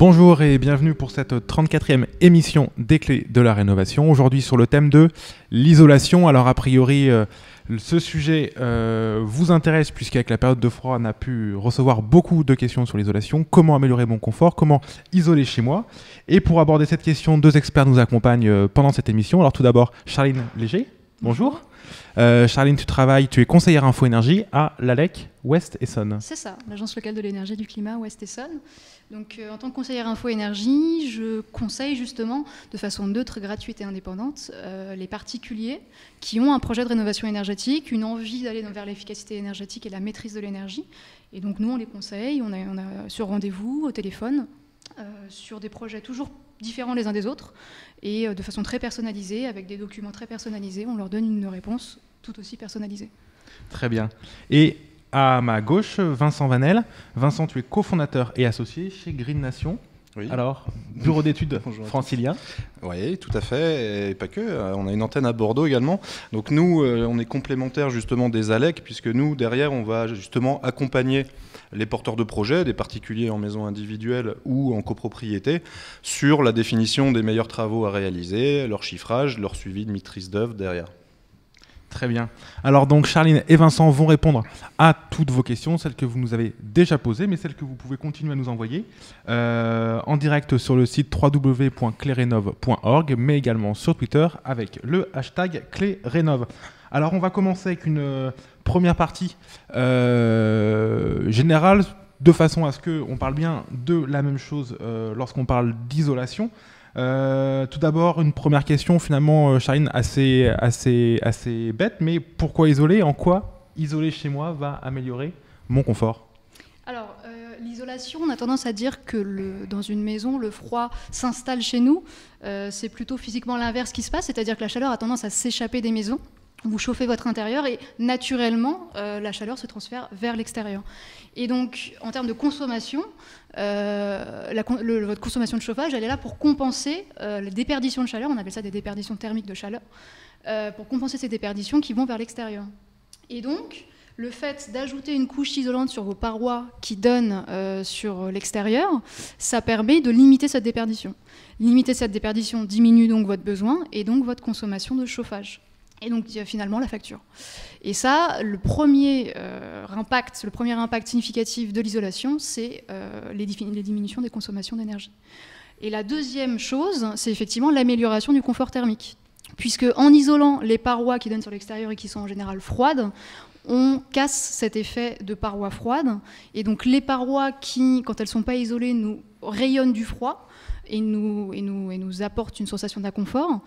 Bonjour et bienvenue pour cette 34e émission des clés de la rénovation. Aujourd'hui sur le thème de l'isolation. Alors a priori, euh, ce sujet euh, vous intéresse puisqu'avec la période de froid, on a pu recevoir beaucoup de questions sur l'isolation. Comment améliorer mon confort Comment isoler chez moi Et pour aborder cette question, deux experts nous accompagnent euh, pendant cette émission. Alors tout d'abord, Charline Léger. Bonjour. Euh, Charline, tu travailles, tu es conseillère info énergie à l'ALEC West Essonne. C'est ça, l'agence locale de l'énergie et du climat Ouest Essonne. Donc euh, en tant que conseillère info énergie, je conseille justement de façon neutre, gratuite et indépendante euh, les particuliers qui ont un projet de rénovation énergétique, une envie d'aller vers l'efficacité énergétique et la maîtrise de l'énergie. Et donc nous, on les conseille, on, est a sur rendez-vous, au téléphone, euh, sur des projets toujours différents les uns des autres et euh, de façon très personnalisée, avec des documents très personnalisés, on leur donne une réponse tout aussi personnalisée. Très bien. Et à ma gauche, Vincent Vanel. Vincent, tu es cofondateur et associé chez Green Nation. Alors, bureau d'études francilien. Oui, tout à fait, et pas que. Euh, on a une antenne à Bordeaux également. Donc nous, euh, on est complémentaires justement des ALEC, puisque nous, derrière, on va justement accompagner les porteurs de projets, des particuliers en maison individuelle ou en copropriété, sur la définition des meilleurs travaux à réaliser, leur chiffrage, leur suivi de maîtrise d'œuvre derrière. Très bien. Alors donc Charline et Vincent vont répondre à toutes vos questions, celles que vous nous avez déjà posées, mais celles que vous pouvez continuer à nous envoyer euh, en direct sur le site www.clérénov.org, mais également sur Twitter avec le hashtag Clérénov. Alors on va commencer avec une euh, première partie euh, générale, de façon à ce qu'on parle bien de la même chose lorsqu'on parle d'isolation. Euh, tout d'abord, une première question finalement, euh, Charine, assez, assez, assez bête, mais pourquoi isoler En quoi isoler chez moi va améliorer mon confort Alors, euh, l'isolation, on a tendance à dire que dans une maison, le froid s'installe chez nous. c'est plutôt physiquement l'inverse qui se passe, c'est-à-dire que la chaleur a tendance à s'échapper des maisons vous chauffez votre intérieur et naturellement, la chaleur se transfère vers l'extérieur. Et donc, en termes de consommation, euh, la, votre consommation de chauffage, elle est là pour compenser euh, les déperditions de chaleur, on appelle ça des déperditions thermiques de chaleur, euh, pour compenser ces déperditions qui vont vers l'extérieur. Et donc, le fait d'ajouter une couche isolante sur vos parois qui donnent sur l'extérieur, ça permet de limiter cette déperdition. Limiter cette déperdition diminue donc votre besoin et donc votre consommation de chauffage. Et donc finalement la facture. Et ça, le premier euh, impact, le premier impact significatif de l'isolation, c'est euh, les, diminutions des consommations d'énergie. Et la deuxième chose, c'est effectivement l'amélioration du confort thermique, puisque en isolant les parois qui donnent sur l'extérieur et qui sont en général froides, on casse cet effet de parois froides. Et donc les parois qui, quand elles ne sont pas isolées, nous rayonnent du froid et nous, et nous, et nous apportent une sensation d'inconfort.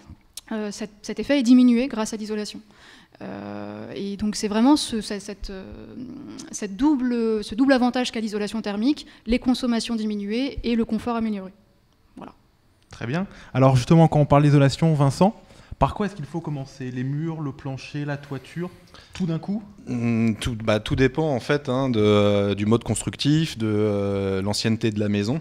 Euh, cet, effet est diminué grâce à l'isolation. Euh, et donc c'est vraiment euh, ce, double, avantage qu'a l'isolation thermique, les consommations diminuées et le confort amélioré. Voilà. Très bien. Alors justement, quand on parle d'isolation, Vincent, par quoi est-ce qu'il faut commencer Les murs, le plancher, la toiture Tout d'un coup hum, bah, tout, dépend en fait hein, du mode constructif, de l'ancienneté de la maison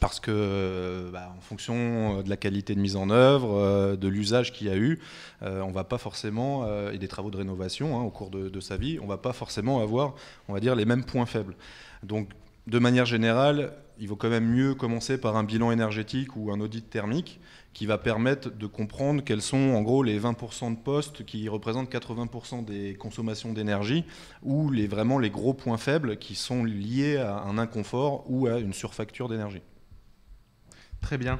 parce que euh, bah, en fonction euh, de la qualité de mise en œuvre, euh, de l'usage qu'il y a eu, on va pas forcément et des travaux de rénovation hein, au cours de, sa vie, on va pas forcément avoir, on va dire, les mêmes points faibles. Donc, de manière générale, il vaut quand même mieux commencer par un bilan énergétique ou un audit thermique qui va permettre de comprendre quels sont en gros les 20% de postes qui représentent 80% des consommations d'énergie ou les, vraiment les gros points faibles qui sont liés à un inconfort ou à une surfacture d'énergie. Très bien.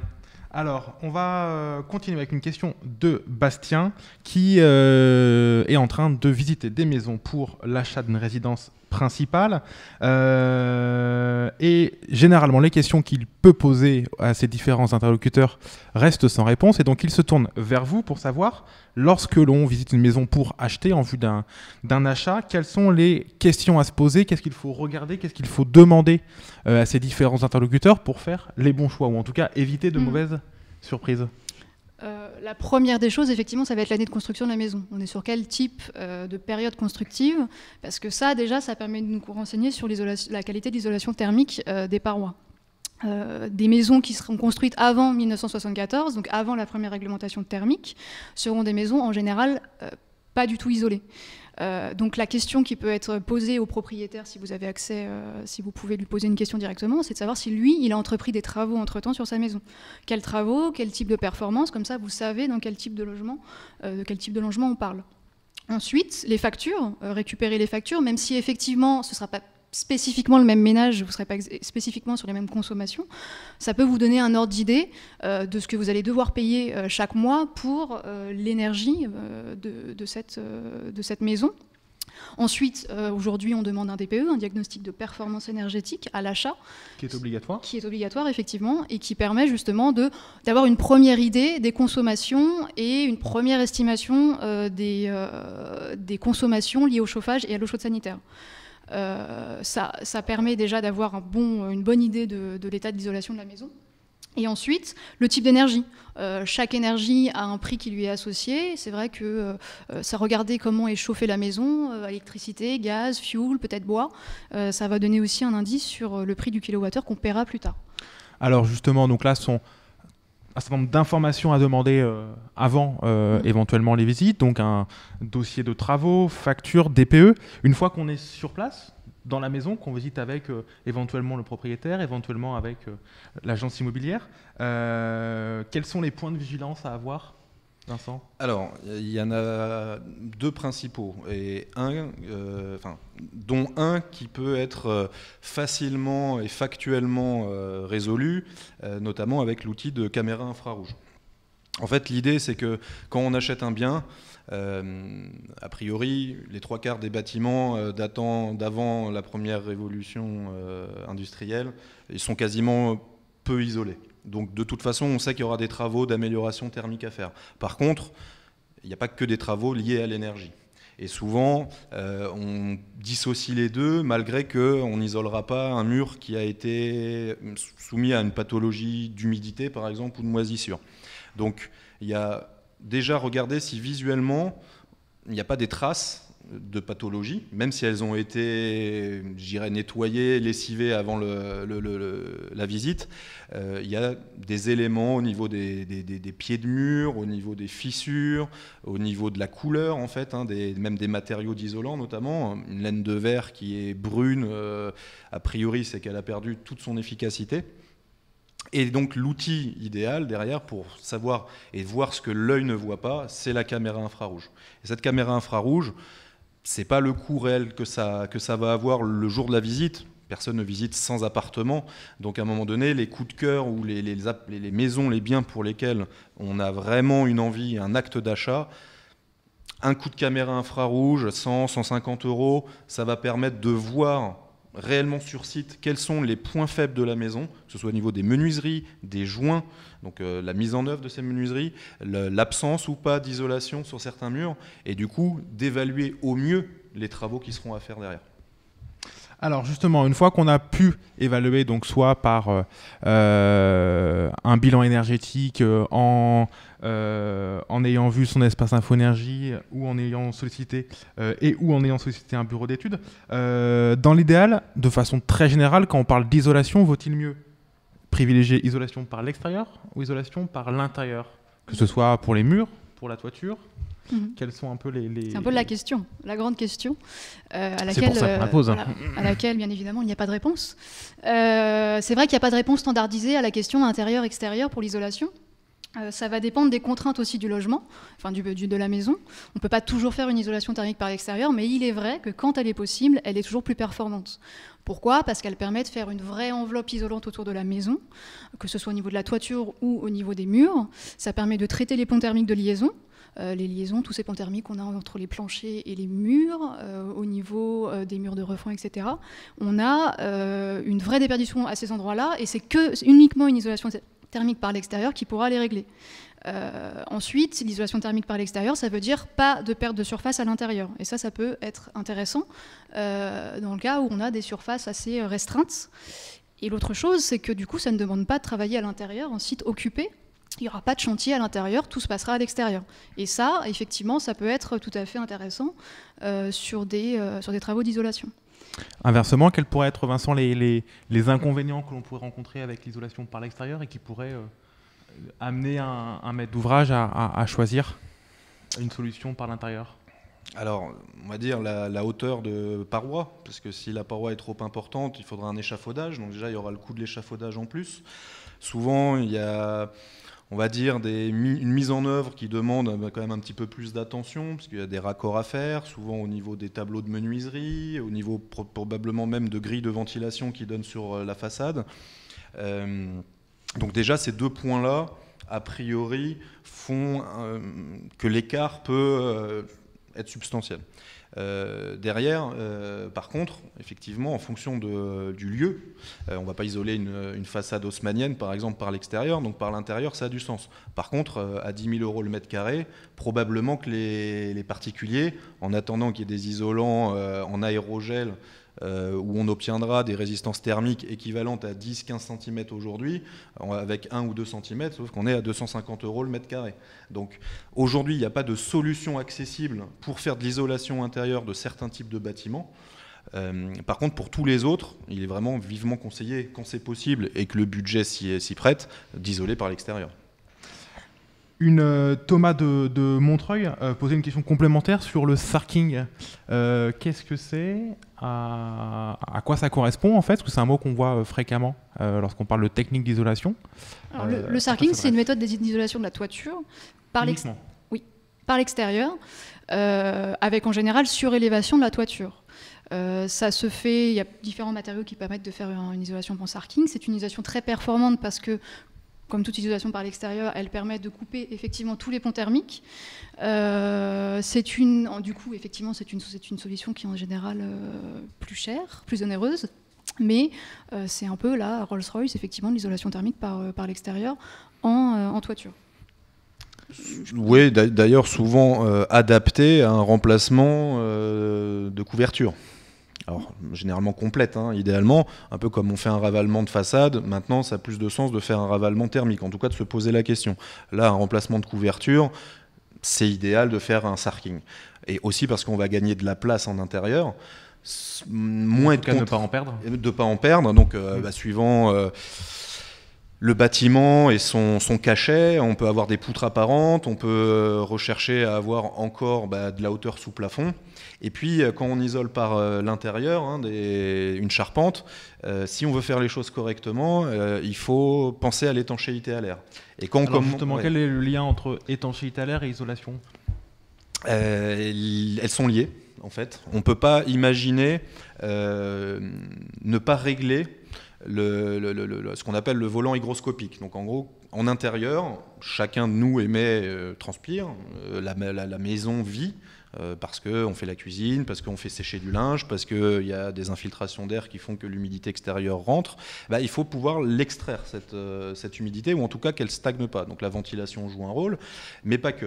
Alors, on va euh, continuer avec une question de Bastien qui euh, est en train de visiter des maisons pour l'achat d'une résidence principal euh, et généralement, les questions qu'il peut poser à ses différents interlocuteurs restent sans réponse. Et donc, il se tourne vers vous pour savoir, lorsque l'on visite une maison pour acheter en vue d'un achat, quelles sont les questions à se poser, qu'est-ce qu'il faut regarder, qu'est-ce qu'il faut demander euh, à ses différents interlocuteurs pour faire les bons choix, ou en tout cas éviter de mm. mauvaises surprises. Euh, la première des choses, effectivement, ça va être l'année de construction de la maison. On est sur quel type euh, de période constructive Parce que ça, déjà, ça permet de nous renseigner sur la qualité de l'isolation thermique euh, des parois. des maisons qui seront construites avant 1974, donc avant la première réglementation thermique, seront des maisons en général pas du tout isolées. Euh, donc la question qui peut être posée au propriétaire, si vous avez accès, euh, si vous pouvez lui poser une question directement, c'est de savoir si lui, il a entrepris des travaux entre-temps sur sa maison. Quels travaux, quel type de performance, comme ça vous savez dans quel type de logement, euh, de quel type de logement on parle. Ensuite, les factures, récupérer les factures, même si effectivement ce ne sera pas spécifiquement le même ménage, vous ne serez pas spécifiquement sur les mêmes consommations, ça peut vous donner un ordre d'idée euh, de ce que vous allez devoir payer euh, chaque mois pour euh, l'énergie de, de, cette, maison. Ensuite, aujourd'hui, on demande un DPE, un diagnostic de performance énergétique à l'achat. Qui est obligatoire. Qui est obligatoire, effectivement, et qui permet justement d'avoir une première idée des consommations et une première estimation des consommations liées au chauffage et à l'eau chaude sanitaire. Euh, ça, ça, permet déjà d'avoir un bon, une bonne idée de, de l'état d'isolation de la maison. Et ensuite, le type d'énergie. Euh, chaque énergie a un prix qui lui est associé. C'est vrai que euh, ça regardait comment est chauffée la maison, électricité, gaz, fuel, peut-être bois. ça va donner aussi un indice sur le prix du kilowattheure qu'on paiera plus tard. Alors justement, donc là sont un certain nombre d'informations à demander euh, avant euh, mm. éventuellement les visites, donc un dossier de travaux, facture, DPE. Une fois qu'on est sur place, dans la maison, qu'on visite avec euh, éventuellement le propriétaire, éventuellement avec l'agence immobilière, quels sont les points de vigilance à avoir alors, il y en a deux principaux, et un, euh, enfin, dont un qui peut être euh, facilement et factuellement euh, résolu, notamment avec l'outil de caméra infrarouge. En fait, l'idée, c'est que quand on achète un bien, a priori, les trois quarts des bâtiments datant d'avant la première révolution industrielle, ils sont quasiment peu isolés. Donc de toute façon, on sait qu'il y aura des travaux d'amélioration thermique à faire. Par contre, il n'y a pas que des travaux liés à l'énergie. Et souvent, euh, on dissocie les deux, malgré qu'on n'isolera pas un mur qui a été soumis à une pathologie d'humidité, par exemple, ou de moisissure. Donc, il y a déjà regardé si visuellement, il n'y a pas des traces de pathologies, même si elles ont été, nettoyées, lessivées avant la visite, euh, il y a des éléments au niveau des, pieds de mur, au niveau des fissures, au niveau de la couleur, en fait, hein, même des matériaux d'isolant, notamment. Une laine de verre qui est brune, euh, a priori, c'est qu'elle a perdu toute son efficacité. Et donc l'outil idéal derrière pour savoir et voir ce que l'œil ne voit pas, c'est la caméra infrarouge. Et cette caméra infrarouge, c'est pas le coût réel que ça, que ça va avoir le jour de la visite. Personne ne visite sans appartement. Donc à un moment donné, les coups de cœur ou les, les, les maisons, les biens pour lesquels on a vraiment une envie, un acte d'achat, un coup de caméra infrarouge, 100, 150 euros, ça va permettre de voir réellement sur site quels sont les points faibles de la maison, que ce soit au niveau des menuiseries, des joints, donc euh, la mise en œuvre de ces menuiseries, l'absence ou pas d'isolation sur certains murs, et du coup d'évaluer au mieux les travaux qui seront à faire derrière. Alors justement, une fois qu'on a pu évaluer, donc soit par euh, euh bilan énergétique euh, en, euh, en ayant vu son espace infoénergie ou en ayant sollicité euh, et ou en ayant sollicité un bureau d'études. dans l'idéal, de façon très générale, quand on parle d'isolation, vaut-il mieux privilégier isolation par l'extérieur ou isolation par l'intérieur, que ce soit pour les murs, pour la toiture mhm. Quelles sont un peu les. C'est un peu la question, la grande question, euh, à, laquelle, euh, hein. à laquelle, bien évidemment, il n'y a pas de réponse. Euh, c'est vrai qu'il n'y a pas de réponse standardisée à la question intérieur-extérieur pour l'isolation. Euh, ça va dépendre des contraintes aussi du logement, enfin du, de la maison. On ne peut pas toujours faire une isolation thermique par l'extérieur, mais il est vrai que quand elle est possible, elle est toujours plus performante. Pourquoi Parce qu'elle permet de faire une vraie enveloppe isolante autour de la maison, que ce soit au niveau de la toiture ou au niveau des murs. Ça permet de traiter les ponts thermiques de liaison, euh, les liaisons, tous ces ponts thermiques qu'on a entre les planchers et les murs, euh, au niveau des murs de refroid etc. On a une vraie déperdition à ces endroits-là, et c'est que uniquement une isolation thermique par l'extérieur qui pourra les régler. Euh, ensuite, l'isolation thermique par l'extérieur, ça veut dire pas de perte de surface à l'intérieur. Et ça, ça peut être intéressant euh, dans le cas où on a des surfaces assez restreintes. Et l'autre chose, c'est que du coup, ça ne demande pas de travailler à l'intérieur, en site occupé. Il n'y aura pas de chantier à l'intérieur, tout se passera à l'extérieur. Et ça, effectivement, ça peut être tout à fait intéressant euh, sur, des, sur des travaux d'isolation. Inversement, quels pourraient être, Vincent, les, les, inconvénients que l'on pourrait rencontrer avec l'isolation par l'extérieur et qui pourraient euh, amener un, maître d'ouvrage à, choisir une solution par l'intérieur Alors, on va dire la, la, hauteur de paroi, parce que si la paroi est trop importante, il faudra un échafaudage. Donc déjà, il y aura le coût de l'échafaudage en plus. Souvent, il y a on va dire, une mise en œuvre qui demande bah, quand même un petit peu plus d'attention, parce qu'il y a des raccords à faire, souvent au niveau des tableaux de menuiserie, au niveau probablement même de grilles de ventilation qui donnent sur euh, la façade. Euh, donc déjà, ces deux points-là, a priori, font euh, que l'écart peut être substantiel. Euh, derrière, euh, par contre, effectivement, en fonction du lieu, euh, on ne va pas isoler une, façade haussmannienne, par exemple, par l'extérieur, donc par l'intérieur, ça a du sens. Par contre, à 10 000 euros le mètre carré, probablement que les, les particuliers, en attendant qu'il y ait des isolants en aérogel, euh, où on obtiendra des résistances thermiques équivalentes à 10-15 cm aujourd'hui, avec 1 ou 2 cm, sauf qu'on est à 250 euros le mètre carré. Donc aujourd'hui, il n'y a pas de solution accessible pour faire de l'isolation intérieure de certains types de bâtiments. Euh, par contre, pour tous les autres, il est vraiment vivement conseillé, quand c'est possible et que le budget s'y prête, d'isoler par l'extérieur. Une euh, Thomas de, Montreuil euh, posait une question complémentaire sur le sarking. Euh, qu'est-ce que c'est à, quoi ça correspond en fait Parce que c'est un mot qu'on voit fréquemment lorsqu'on parle de technique d'isolation. le, sarking, c'est une méthode d'isolation de la toiture par l'extérieur par l'extérieur, avec en général surélévation de la toiture. ça se fait, il y a différents matériaux qui permettent de faire une, isolation par sarking. C'est une isolation très performante parce que comme toute isolation par l'extérieur, elle permet de couper effectivement tous les ponts thermiques. Euh, c'est une, du coup, effectivement, c'est une, solution qui est en général euh, plus chère, plus onéreuse. Mais euh, c'est un peu la Rolls-Royce, effectivement, de l'isolation thermique par, l'extérieur en, toiture. Oui, d'ailleurs souvent adapté à un remplacement de couverture alors généralement complète, hein, idéalement, un peu comme on fait un ravalement de façade, maintenant ça a plus de sens de faire un ravalement thermique, en tout cas de se poser la question. Là, un remplacement de couverture, c'est idéal de faire un sarking. Et aussi parce qu'on va gagner de la place en intérieur moins de cas, ne pas en perdre de pas en perdre donc euh, mm. bah, suivant euh, le bâtiment et son, cachet. On peut avoir des poutres apparentes, on peut euh, rechercher à avoir encore bah, de la hauteur sous plafond. Et puis, euh, quand on isole par euh, l'intérieur, hein, une charpente, si on veut faire les choses correctement, il faut penser à l'étanchéité à l'air. Et quand quel est le lien entre étanchéité à l'air et isolation Elles sont liées, en fait. On ne peut pas imaginer ne pas régler le, ce qu'on appelle le volant hygroscopique. Donc en gros, en intérieur, chacun de nous émet, euh, transpire, euh, la, maison vit. Euh, parce qu'on fait la cuisine, parce qu'on fait sécher du linge, parce qu'il y a des infiltrations d'air qui font que l'humidité extérieure rentre, bah, il faut pouvoir l'extraire, cette, cette, humidité, ou en tout cas qu'elle ne stagne pas. Donc la ventilation joue un rôle, mais pas que.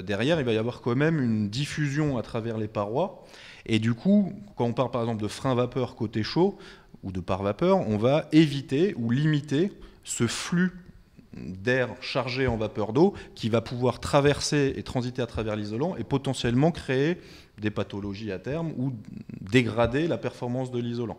derrière, il va y avoir quand même une diffusion à travers les parois. Et du coup, quand on parle par exemple de frein vapeur côté chaud, ou de par vapeur, on va éviter ou limiter ce flux d'air chargé en vapeur d'eau qui va pouvoir traverser et transiter à travers l'isolant et potentiellement créer des pathologies à terme ou dégrader la performance de l'isolant.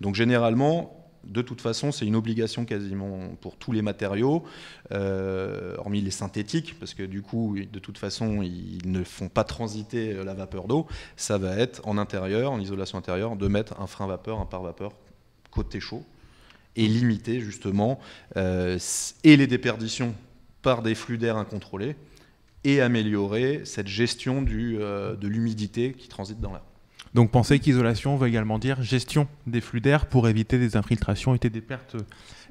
Donc généralement, de toute façon, c'est une obligation quasiment pour tous les matériaux, euh, hormis les synthétiques, parce que du coup, de toute façon, ils ne font pas transiter la vapeur d'eau. Ça va être en intérieur, en isolation intérieure, de mettre un frein vapeur, un pare vapeur côté chaud et limiter justement euh, et les déperditions par des flux d'air incontrôlés et améliorer cette gestion du, euh, de l'humidité qui transite dans l'air. Donc pensez qu'isolation veut également dire gestion des flux d'air pour éviter des infiltrations et des pertes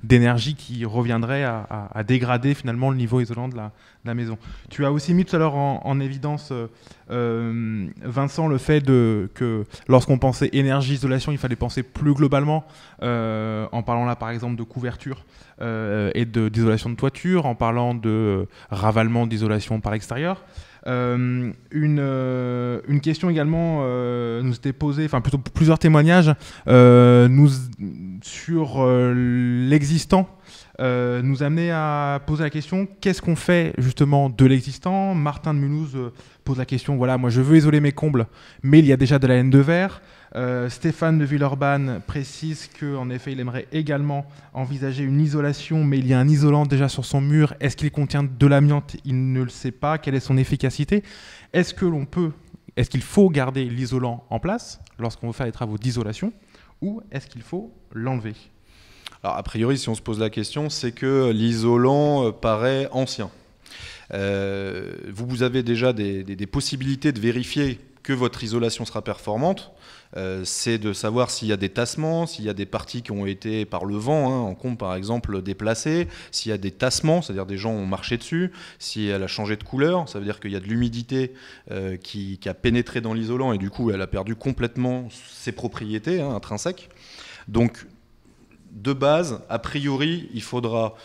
d'énergie qui reviendrait à, dégrader finalement le niveau isolant de la, maison. Tu as aussi mis tout à l'heure en, évidence, euh, euh, Vincent, le fait de, que lorsqu'on pensait énergie, isolation, il fallait penser plus globalement, euh, en parlant là par exemple de couverture et d'isolation de, de, toiture, en parlant de ravalement d'isolation par l'extérieur. Euh, euh, une, question également euh, nous était posée, enfin plutôt plusieurs témoignages sur l'existant. nous amener à poser la question qu'est-ce qu'on fait justement de l'existant Martin de Mulhouse pose la question voilà, moi je veux isoler mes combles, mais il y a déjà de la haine de verre. Euh, Stéphane de Villeurbanne précise qu'en effet, il aimerait également envisager une isolation, mais il y a un isolant déjà sur son mur. Est-ce qu'il contient de l'amiante Il ne le sait pas. Quelle est son efficacité Est-ce que l'on peut, est-ce qu'il faut garder l'isolant en place lorsqu'on veut faire des travaux d'isolation ou est-ce qu'il faut l'enlever Alors, a priori, si on se pose la question, c'est que l'isolant euh, paraît ancien. Euh, vous, avez déjà des possibilités de vérifier que votre isolation sera performante, euh, c'est de savoir s'il y a des tassements, s'il y a des parties qui ont été par le vent, hein, en compte par exemple déplacées, s'il y a des tassements, c'est-à-dire des gens ont marché dessus, si elle a changé de couleur, ça veut dire qu'il y a de l'humidité euh, qui, a pénétré dans l'isolant et du coup elle a perdu complètement ses propriétés hein, intrinsèques. Donc de base, a priori, il faudra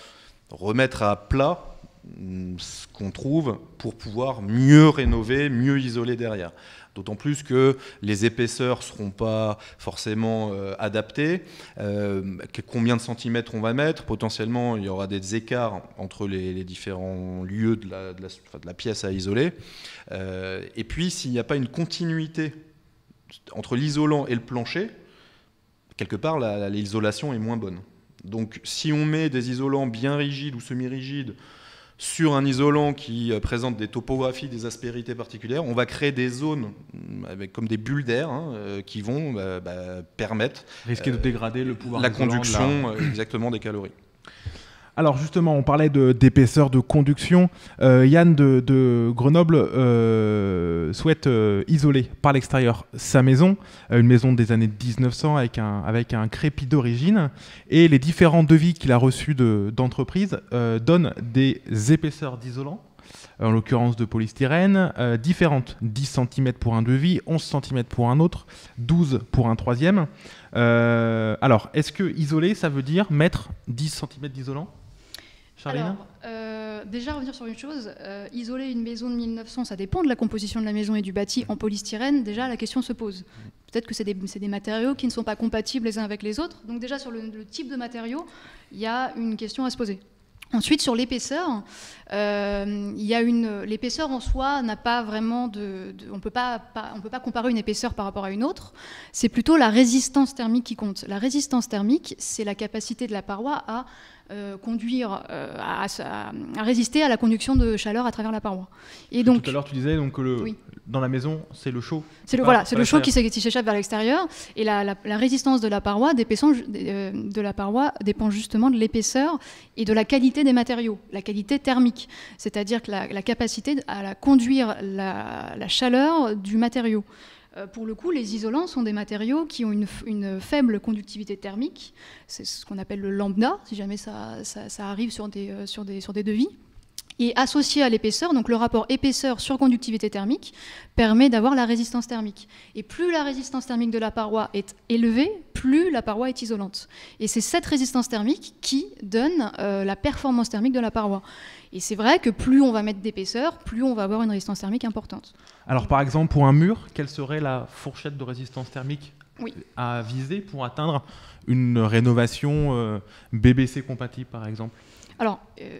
remettre à plat Mm, ce qu'on trouve pour pouvoir mieux rénover, mieux isoler derrière. D'autant plus que les épaisseurs ne seront pas forcément euh, adaptées. Euh, combien de centimètres on va mettre Potentiellement, il y aura des écarts entre les, différents lieux de la, pièce à isoler. Euh, et puis, s'il n'y a pas une continuité entre l'isolant et le plancher, quelque part, l'isolation est moins bonne. Donc, si on met des isolants bien rigides ou semi-rigides, sur un isolant qui euh, présente des topographies, des aspérités particulières, on va créer des zones mm, avec, comme des bulles d'air hein, euh, qui vont euh, bah, permettre de dégrader le pouvoir la conduction exactement des calories. Alors justement, on parlait d'épaisseur de, conduction. Euh, Yann de, Grenoble euh, souhaite euh, isoler par l'extérieur sa maison, une maison des années 1900 avec un, avec un crépi d'origine. Et les différents devis qu'il a reçus d'entreprises donnent des épaisseurs d'isolant, en l'occurrence de polystyrène, différentes. 10 cm pour un devis, 11 cm pour un autre, 12 pour un troisième. alors, est-ce que isoler, ça veut dire mettre 10 cm d'isolant alors, euh, déjà revenir sur une chose, euh, isoler une maison de 1900, ça dépend de la composition de la maison et du bâti en polystyrène, déjà la question se pose. Peut-être que c'est des, matériaux qui ne sont pas compatibles les uns avec les autres, donc déjà sur le, type de matériaux, il y a une question à se poser. Ensuite, sur l'épaisseur, euh, l'épaisseur en soi n'a pas vraiment de, on ne peut pas comparer une épaisseur par rapport à une autre. C'est plutôt la résistance thermique qui compte. La résistance thermique, c'est la capacité de la paroi à euh, conduire euh, à, résister à la conduction de chaleur à travers la paroi. Et donc, tout à l'heure, tu disais donc que le, dans la maison, c'est le chaud. C'est le voilà, c'est le chaud qui s'échappe vers l'extérieur et la, résistance de la paroi dépend euh, de la paroi dépend justement de l'épaisseur et de la qualité des matériaux, la qualité thermique, c'est-à-dire que la, capacité à conduire la, chaleur du matériau. Euh, pour le coup, les isolants sont des matériaux qui ont une, faible conductivité thermique. C'est ce qu'on appelle le lambda, si jamais ça, arrive sur des euh, devis. Et associé à l'épaisseur, donc le rapport épaisseur sur conductivité thermique permet d'avoir la résistance thermique. Et plus la résistance thermique de la paroi est élevée, plus la paroi est isolante. Et c'est cette résistance thermique qui donne euh, la performance thermique de la paroi. Et c'est vrai que plus on va mettre d'épaisseur, plus on va avoir une résistance thermique importante. Alors par exemple, pour un mur, quelle serait la fourchette de résistance thermique à viser pour atteindre une rénovation euh, BBC compatible par exemple alors, euh,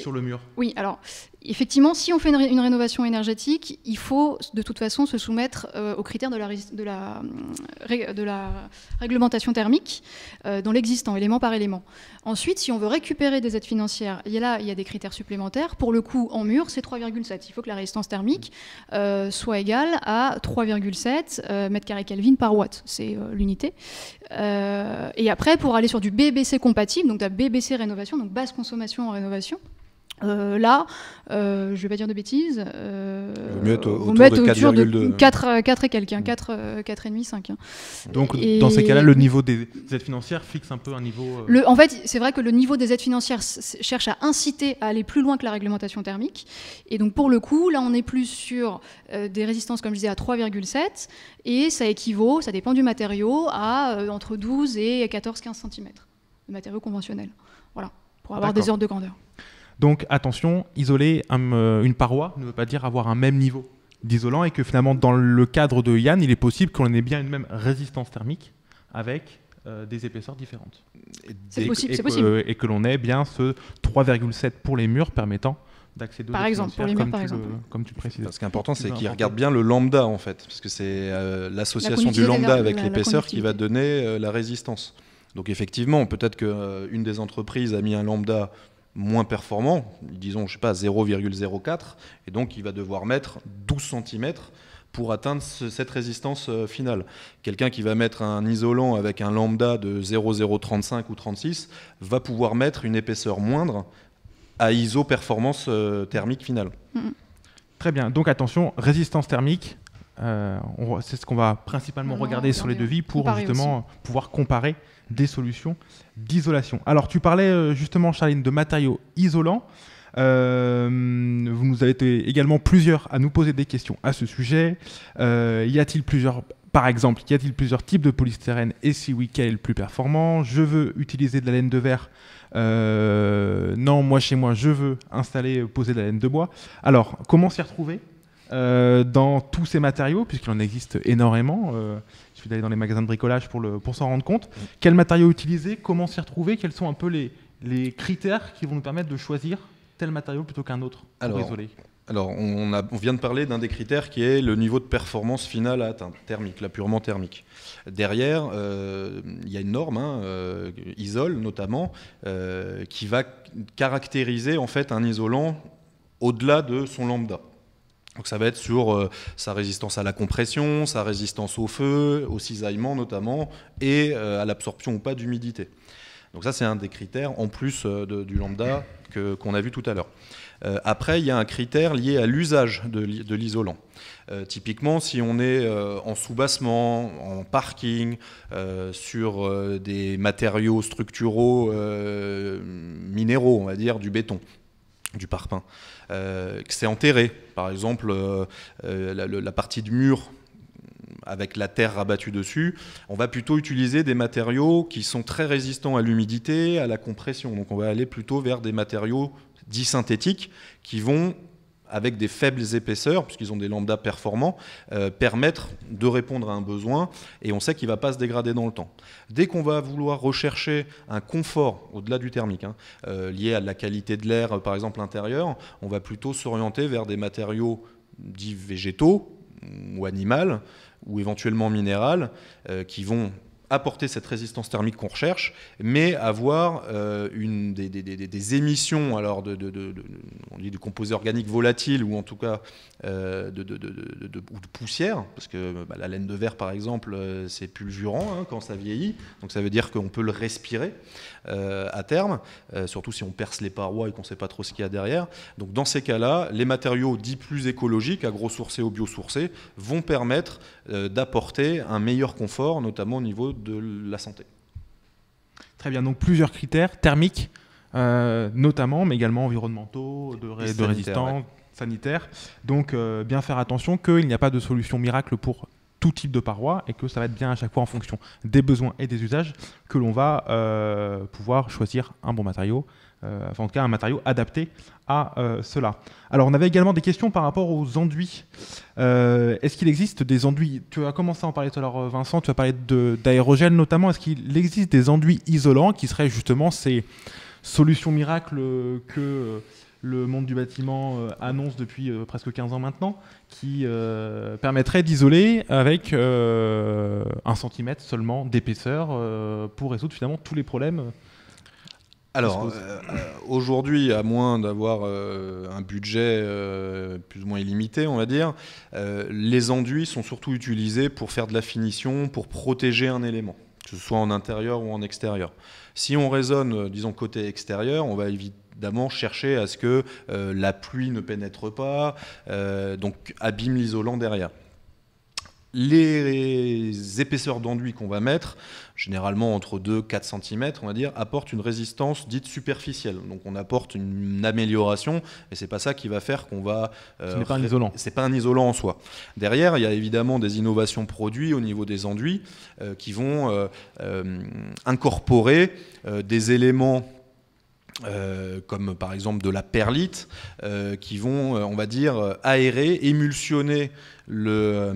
sur le mur Oui, alors effectivement, si on fait une, rénovation énergétique, il faut de toute façon se soumettre euh, aux critères de la, de la, euh, de la réglementation thermique euh, dans l'existant, élément par élément. Ensuite, si on veut récupérer des aides financières, il y a là il y a des critères supplémentaires. Pour le coup, en mur, c'est 3,7. Il faut que la résistance thermique soit égale à 3,7 m2 Kelvin par watt. C'est l'unité. et après, pour aller sur du BBC compatible, donc de la BBC rénovation, donc basse consommation en rénovation, euh, là, je euh, je vais pas dire de bêtises. Euh, on met autour de 4, 4, euh, et quelqu'un, hein, 4, demi, 5. Hein. Donc, dans ces cas-là, le niveau des aides financières fixe un peu un niveau. en fait, c'est vrai que le niveau des aides financières cherche à inciter à aller plus loin que la réglementation thermique. Et donc, pour le coup, là, on est plus sur des résistances, comme je disais, à 3,7. Et ça équivaut, ça dépend du matériau, à entre 12 et 14-15 cm, le matériau conventionnel. Voilà, pour avoir des ordres de grandeur. Donc attention, isoler euh, une paroi ne veut pas dire avoir un même niveau d'isolant et que finalement dans le cadre de Yann, il est possible qu'on ait bien une même résistance thermique avec euh, des épaisseurs différentes. C'est possible, c'est possible. Et que l'on ait bien ce 3,7 pour les murs permettant d'accéder par exemple par exemple comme tu précises ce qui est important c'est qu'ils regarde bien le lambda en fait parce que c'est euh, l'association du lambda avec l'épaisseur qui va donner la résistance donc effectivement peut-être qu'une des entreprises a mis un lambda moins performant, disons, je sais pas, 0,04, et donc il va devoir mettre 12 cm pour atteindre cette résistance euh, finale. Quelqu'un qui va mettre un isolant avec un lambda de 0,035 ou 36 va pouvoir mettre une épaisseur moindre à iso performance euh, thermique finale. Très bien, donc attention, résistance thermique, euh, c'est ce qu'on va principalement regarder sur les devis pour justement pouvoir comparer des solutions d'isolation. Alors tu parlais euh, justement, Charline, de matériaux isolants. Euh, vous nous avez également plusieurs à nous poser des questions à ce sujet. y a-t-il plusieurs, par exemple, y a-t-il plusieurs types de polystyrène et si oui, quel est le plus performant Je veux utiliser de la laine de verre. non, moi chez moi, je veux installer, poser de la laine de bois. Alors, comment s'y retrouver euh, dans tous ces matériaux, puisqu'il en existe énormément. Euh, il suffit d'aller dans les magasins de bricolage pour, pour s'en rendre compte. quel matériau utiliser Comment s'y retrouver Quels sont un peu les, les, critères qui vont nous permettre de choisir tel matériau plutôt qu'un autre Alors, pour isoler alors, on, vient de parler d'un des critères qui est le niveau de performance finale à thermique, la purement thermique. Derrière, euh, il y a une norme, hein, euh, isole notamment, qui va caractériser en fait un isolant au-delà de son lambda. Donc ça va être sur euh, sa résistance à la compression, sa résistance au feu, au cisaillement notamment, et euh, à l'absorption ou pas d'humidité. Donc ça c'est un des critères en plus euh, du lambda qu'on a vu tout à l'heure. après, il y a un critère lié à l'usage de, l'isolant. typiquement, si on est en soubassement, en parking, sur des matériaux structuraux minéraux, on va dire, du béton, du parpaing, euh, que c'est enterré, Par exemple, euh, euh, la, partie du mur avec la terre rabattue dessus, on va plutôt utiliser des matériaux qui sont très résistants à l'humidité, à la compression. Donc on va aller plutôt vers des matériaux dits synthétiques qui vont avec des faibles épaisseurs, puisqu'ils ont des lambdas performants, euh, permettre de répondre à un besoin, et on sait qu'il ne va pas se dégrader dans le temps. Dès qu'on va vouloir rechercher un confort, au-delà du thermique, hein, euh, lié à la qualité de l'air, par exemple intérieur, on va plutôt s'orienter vers des matériaux dits végétaux ou animaux, ou éventuellement minérales, euh, qui vont apporter cette résistance thermique qu'on recherche, mais avoir euh, une, des, émissions alors de, on dit composés organiques volatiles ou en tout cas euh, de, poussière, parce que bah, la laine de verre par exemple, euh, c'est pulvurant hein, quand ça vieillit, donc ça veut dire qu'on peut le respirer. Euh, à terme, euh, surtout si on perce les parois et qu'on ne sait pas trop ce qu'il y a derrière. Donc dans ces cas-là, les matériaux dits plus écologiques, agro-sourcés ou biosourcés, vont permettre euh, d'apporter un meilleur confort, notamment au niveau de la santé. Très bien, donc plusieurs critères thermiques, notamment, mais également environnementaux, de, résistance, sanitaires. Donc bien faire attention qu'il n'y a pas de solution miracle pour type de parois et que ça va être bien à chaque fois en fonction des besoins et des usages que l'on va euh, pouvoir choisir un bon matériau, euh, en tout cas un matériau adapté à euh, cela. Alors on avait également des questions par rapport aux enduits. Est-ce qu'il existe des enduits Tu as commencé à en parler tout à l'heure Vincent, tu as parlé d'aérogène notamment. Est-ce qu'il existe des enduits isolants qui seraient justement ces solutions miracles que le monde du bâtiment euh, annonce depuis euh, presque 15 ans maintenant, qui euh, permettrait d'isoler avec un centimètre seulement d'épaisseur pour résoudre finalement tous les problèmes. Alors, aujourd'hui, à moins d'avoir un budget plus ou moins illimité, on va dire, les enduits sont surtout utilisés pour faire de la finition, pour protéger un élément, que ce soit en intérieur ou en extérieur. Si on raisonne, disons, côté extérieur, on va éviter évidemment chercher à ce que euh, la pluie ne pénètre pas, euh, donc abîme l'isolant derrière. Les épaisseurs d'enduit qu'on va mettre, généralement entre 2 4 cm, on va dire, apportent une résistance dite superficielle. Donc on apporte une amélioration, et c'est pas ça qui va faire qu'on va. Euh, ce n'est pas un isolant. C'est pas un isolant en soi. Derrière, il y a évidemment des innovations produits au niveau des enduits qui vont incorporer des éléments euh, comme par exemple de la perlite, euh, qui vont, euh, on va dire, aérer, émulsionner le,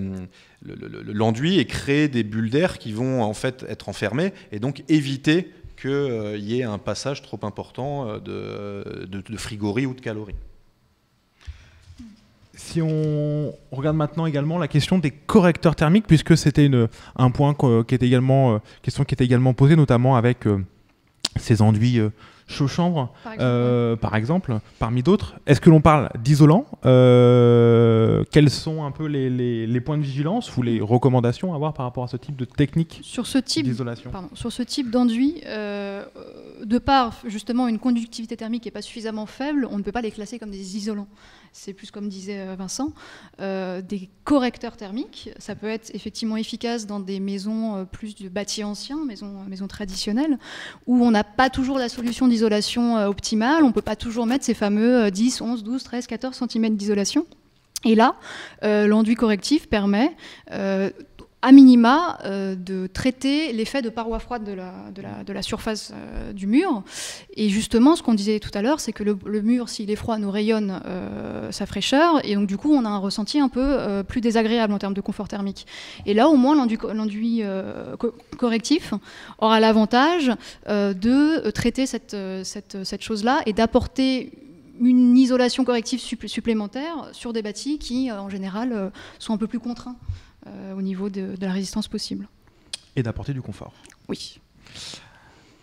l'enduit et créer des bulles d'air qui vont en fait être enfermées et donc éviter qu'il y ait un passage trop important de, de, ou de calories. Si on regarde maintenant également la question des correcteurs thermiques, puisque c'était un point qui était également, question qui était également posée, notamment avec ces enduits Chauchambre, par euh, exemple, par exemple parmi d'autres. Est-ce que l'on parle d'isolant euh, Quels sont un peu les, points de vigilance ou les recommandations à avoir par rapport à ce type de technique sur ce type d'isolation Sur ce type d'enduit, euh, de par justement une conductivité thermique qui n'est pas suffisamment faible, on ne peut pas les classer comme des isolants. C'est plus comme disait euh, Vincent, euh, des correcteurs thermiques. Ça peut être effectivement efficace dans des maisons euh, plus de bâtis anciens, maisons, traditionnelles, où on n'a pas toujours la solution d'isolation optimale. On ne peut pas toujours mettre ces fameux 10, 11, 12, 13, 14 cm d'isolation. Et là, l'enduit correctif permet, à minima, euh, de traiter l'effet de paroi froide de la, de la, surface euh, du mur. Et justement, ce qu'on disait tout à l'heure, c'est que le, mur, s'il est froid, nous rayonne euh, sa fraîcheur. Et donc, du coup, on a un ressenti un peu plus désagréable en termes de confort thermique. Et là, au moins, l'enduit correctif aura l'avantage de traiter cette, cette, cette chose-là et d'apporter une isolation corrective supplémentaire sur des bâtis qui, en général, sont un peu plus contraints euh, au niveau de, la résistance possible. Et d'apporter du confort. Oui.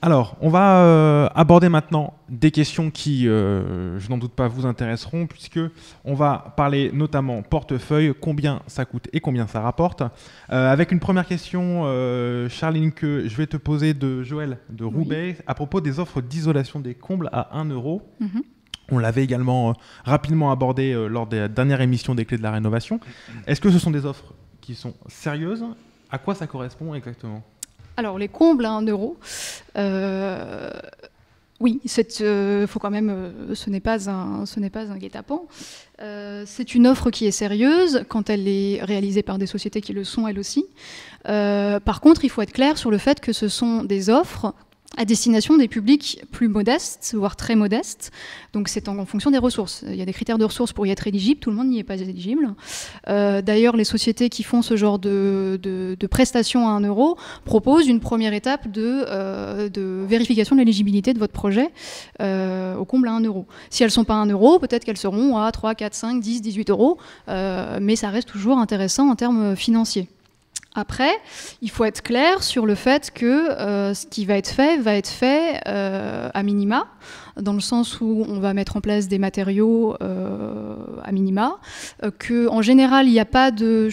Alors, on va euh, aborder maintenant des questions qui, euh, je n'en doute pas, vous intéresseront, puisque on va parler notamment portefeuille, combien ça coûte et combien ça rapporte. avec une première question, Charline, que je vais te poser de Joël de Roubaix, à propos des offres d'isolation des combles à 1 euro. Mhm. On l'avait également rapidement abordé lors lors des dernières émissions des clés de la rénovation. Est-ce que ce sont des offres sont sérieuses, à quoi ça correspond exactement Alors, les combles à hein, euro. Euh, oui, euh, faut quand même. Euh, ce n'est pas un, ce n'est pas un guet-apens. c'est une offre qui est sérieuse quand elle est réalisée par des sociétés qui le sont elles aussi. par contre, il faut être clair sur le fait que ce sont des offres à destination des publics plus modestes, voire très modestes. Donc c'est en, fonction des ressources. Il y a des critères de ressources pour y être éligible, tout le monde n'y est pas éligible. Euh, d'ailleurs, les sociétés qui font ce genre de, prestations à 1 euro proposent une première étape euh, de, vérification de l'éligibilité de votre projet euh, au comble à 1 euro. Si elles ne sont pas à 1 euro, peut-être qu'elles seront à 3, 4, 5, 10, 18 euros, mais ça reste toujours intéressant en termes financiers. Après, il faut être clair sur le fait que euh, ce qui va être fait va être fait euh, à minima, dans le sens où on va mettre en place des matériaux euh, à minima, que en général il n'y a pas de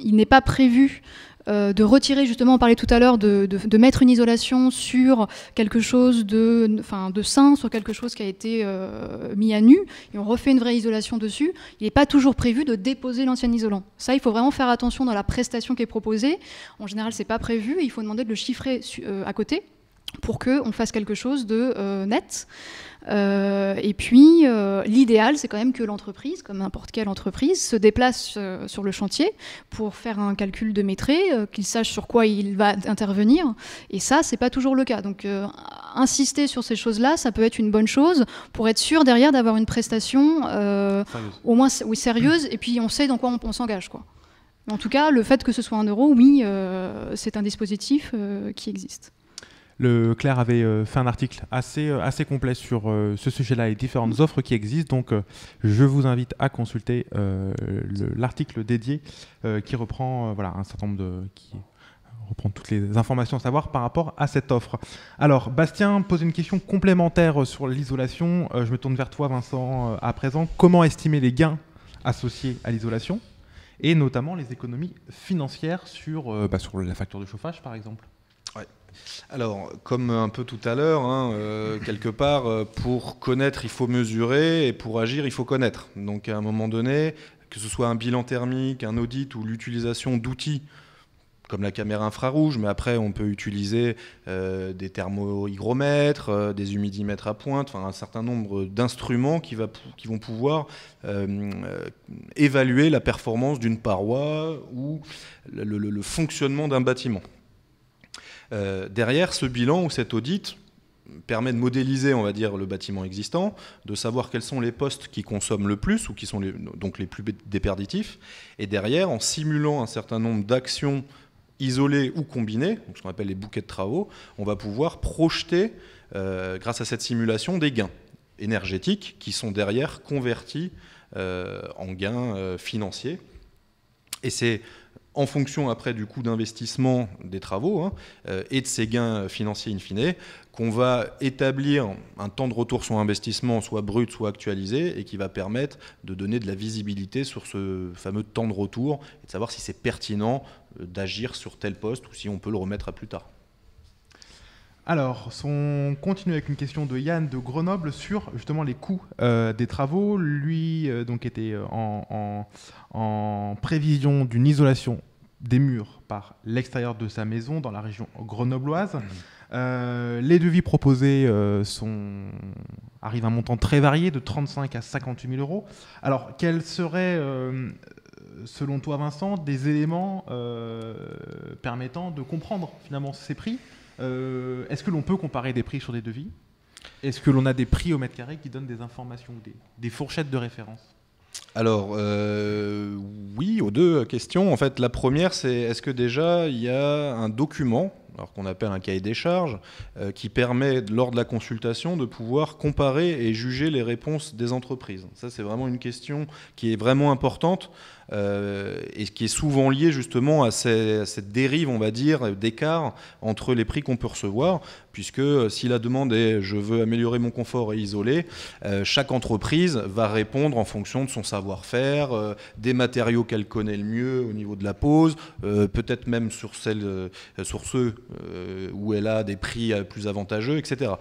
il n'est pas prévu euh, de retirer, justement, on parlait tout à l'heure de, mettre une isolation sur quelque chose de, enfin, de sain, sur quelque chose qui a été euh, mis à nu, et on refait une vraie isolation dessus, il n'est pas toujours prévu de déposer l'ancien isolant. Ça, il faut vraiment faire attention dans la prestation qui est proposée. En général, c'est pas prévu, il faut demander de le chiffrer euh, à côté pour qu'on fasse quelque chose de net. Euh, et puis, euh, l'idéal, c'est quand même que l'entreprise, comme n'importe quelle entreprise, se déplace euh, sur le chantier pour faire un calcul de métré, qu'il sache sur quoi il va intervenir. Et ça, c'est pas toujours le cas. Donc, insister sur ces choses-là, ça peut être une bonne chose pour être sûr derrière d'avoir une prestation au moins oui, sérieuse, et puis on sait dans quoi on, s'engage. En tout cas, le fait que ce soit un euro, oui, c'est un dispositif qui existe. Le, Claire avait euh, fait un article assez, euh, assez complet sur euh, ce sujet-là et différentes mm. offres qui existent. Donc, je vous invite à consulter l'article dédié qui reprend voilà, un certain nombre de. Qui reprend toutes les informations à savoir par rapport à cette offre. Alors, Bastien pose une question complémentaire sur l'isolation. je me tourne vers toi, Vincent, à présent. Comment estimer les gains associés à l'isolation et notamment les économies financières sur, bah, sur la facture de chauffage, par exemple alors, comme un peu tout à l'heure, hein, euh, quelque part, euh, pour connaître, il faut mesurer, et pour agir, il faut connaître. Donc, à un moment donné, que ce soit un bilan thermique, un audit ou l'utilisation d'outils comme la caméra infrarouge, mais après on peut utiliser euh, des thermohygromètres, des humidimètres à pointe, enfin un certain nombre d'instruments qui, vont pouvoir évaluer la performance d'une paroi ou le fonctionnement d'un bâtiment. Euh, derrière, ce bilan ou cet audit permet de modéliser, on va dire, le bâtiment existant, de savoir quels sont les postes qui consomment le plus ou qui sont les, donc les plus déperditifs. Et derrière, en simulant un certain nombre d'actions isolées ou combinées, ce qu'on appelle les bouquets de travaux, on va pouvoir projeter, euh, grâce à cette simulation, des gains énergétiques qui sont derrière convertis euh, en gains financiers. Et c'est en fonction après du coût d'investissement des travaux hein, euh, et de ses gains financiers in fine, qu'on va établir un temps de retour sur investissement soit brut, soit actualisé, et qui va permettre de donner de la visibilité sur ce fameux temps de retour et de savoir si c'est pertinent euh, d'agir sur tel poste ou si on peut le remettre à plus tard. Alors, on continue avec une question de Yann de Grenoble sur justement les coûts euh, des travaux. Lui, donc, était en, en prévision d'une isolation des murs par l'extérieur de sa maison dans la région grenobloise. Euh, les devis proposés euh, sont... arrivent à un montant très varié, de 35 à 58 000 euros. Alors, quels seraient, euh, selon toi, Vincent, des éléments permettant de comprendre finalement ces prix Est-ce que l'on peut comparer des prix sur des devis Est-ce que l'on a des prix au mètre carré qui donnent des informations des fourchettes de référence alors, euh, oui, aux deux questions. En fait, la première, c'est est-ce que déjà il y a un document, alors qu'on appelle un cahier des charges, euh, qui permet, lors de la consultation, de pouvoir comparer et juger les réponses des entreprises Ça, c'est vraiment une question qui est vraiment importante euh, et et qui est souvent lié justement à, cette dérive, on va dire, d'écart entre les prix qu'on peut recevoir, puisque euh, si la demande est je veux améliorer mon confort et isoler, euh, chaque entreprise va répondre en fonction de son savoir-faire, des matériaux qu'elle connaît le mieux au niveau de la pose, peut-être même sur, celles, sur ceux où elle a des prix plus avantageux, etc.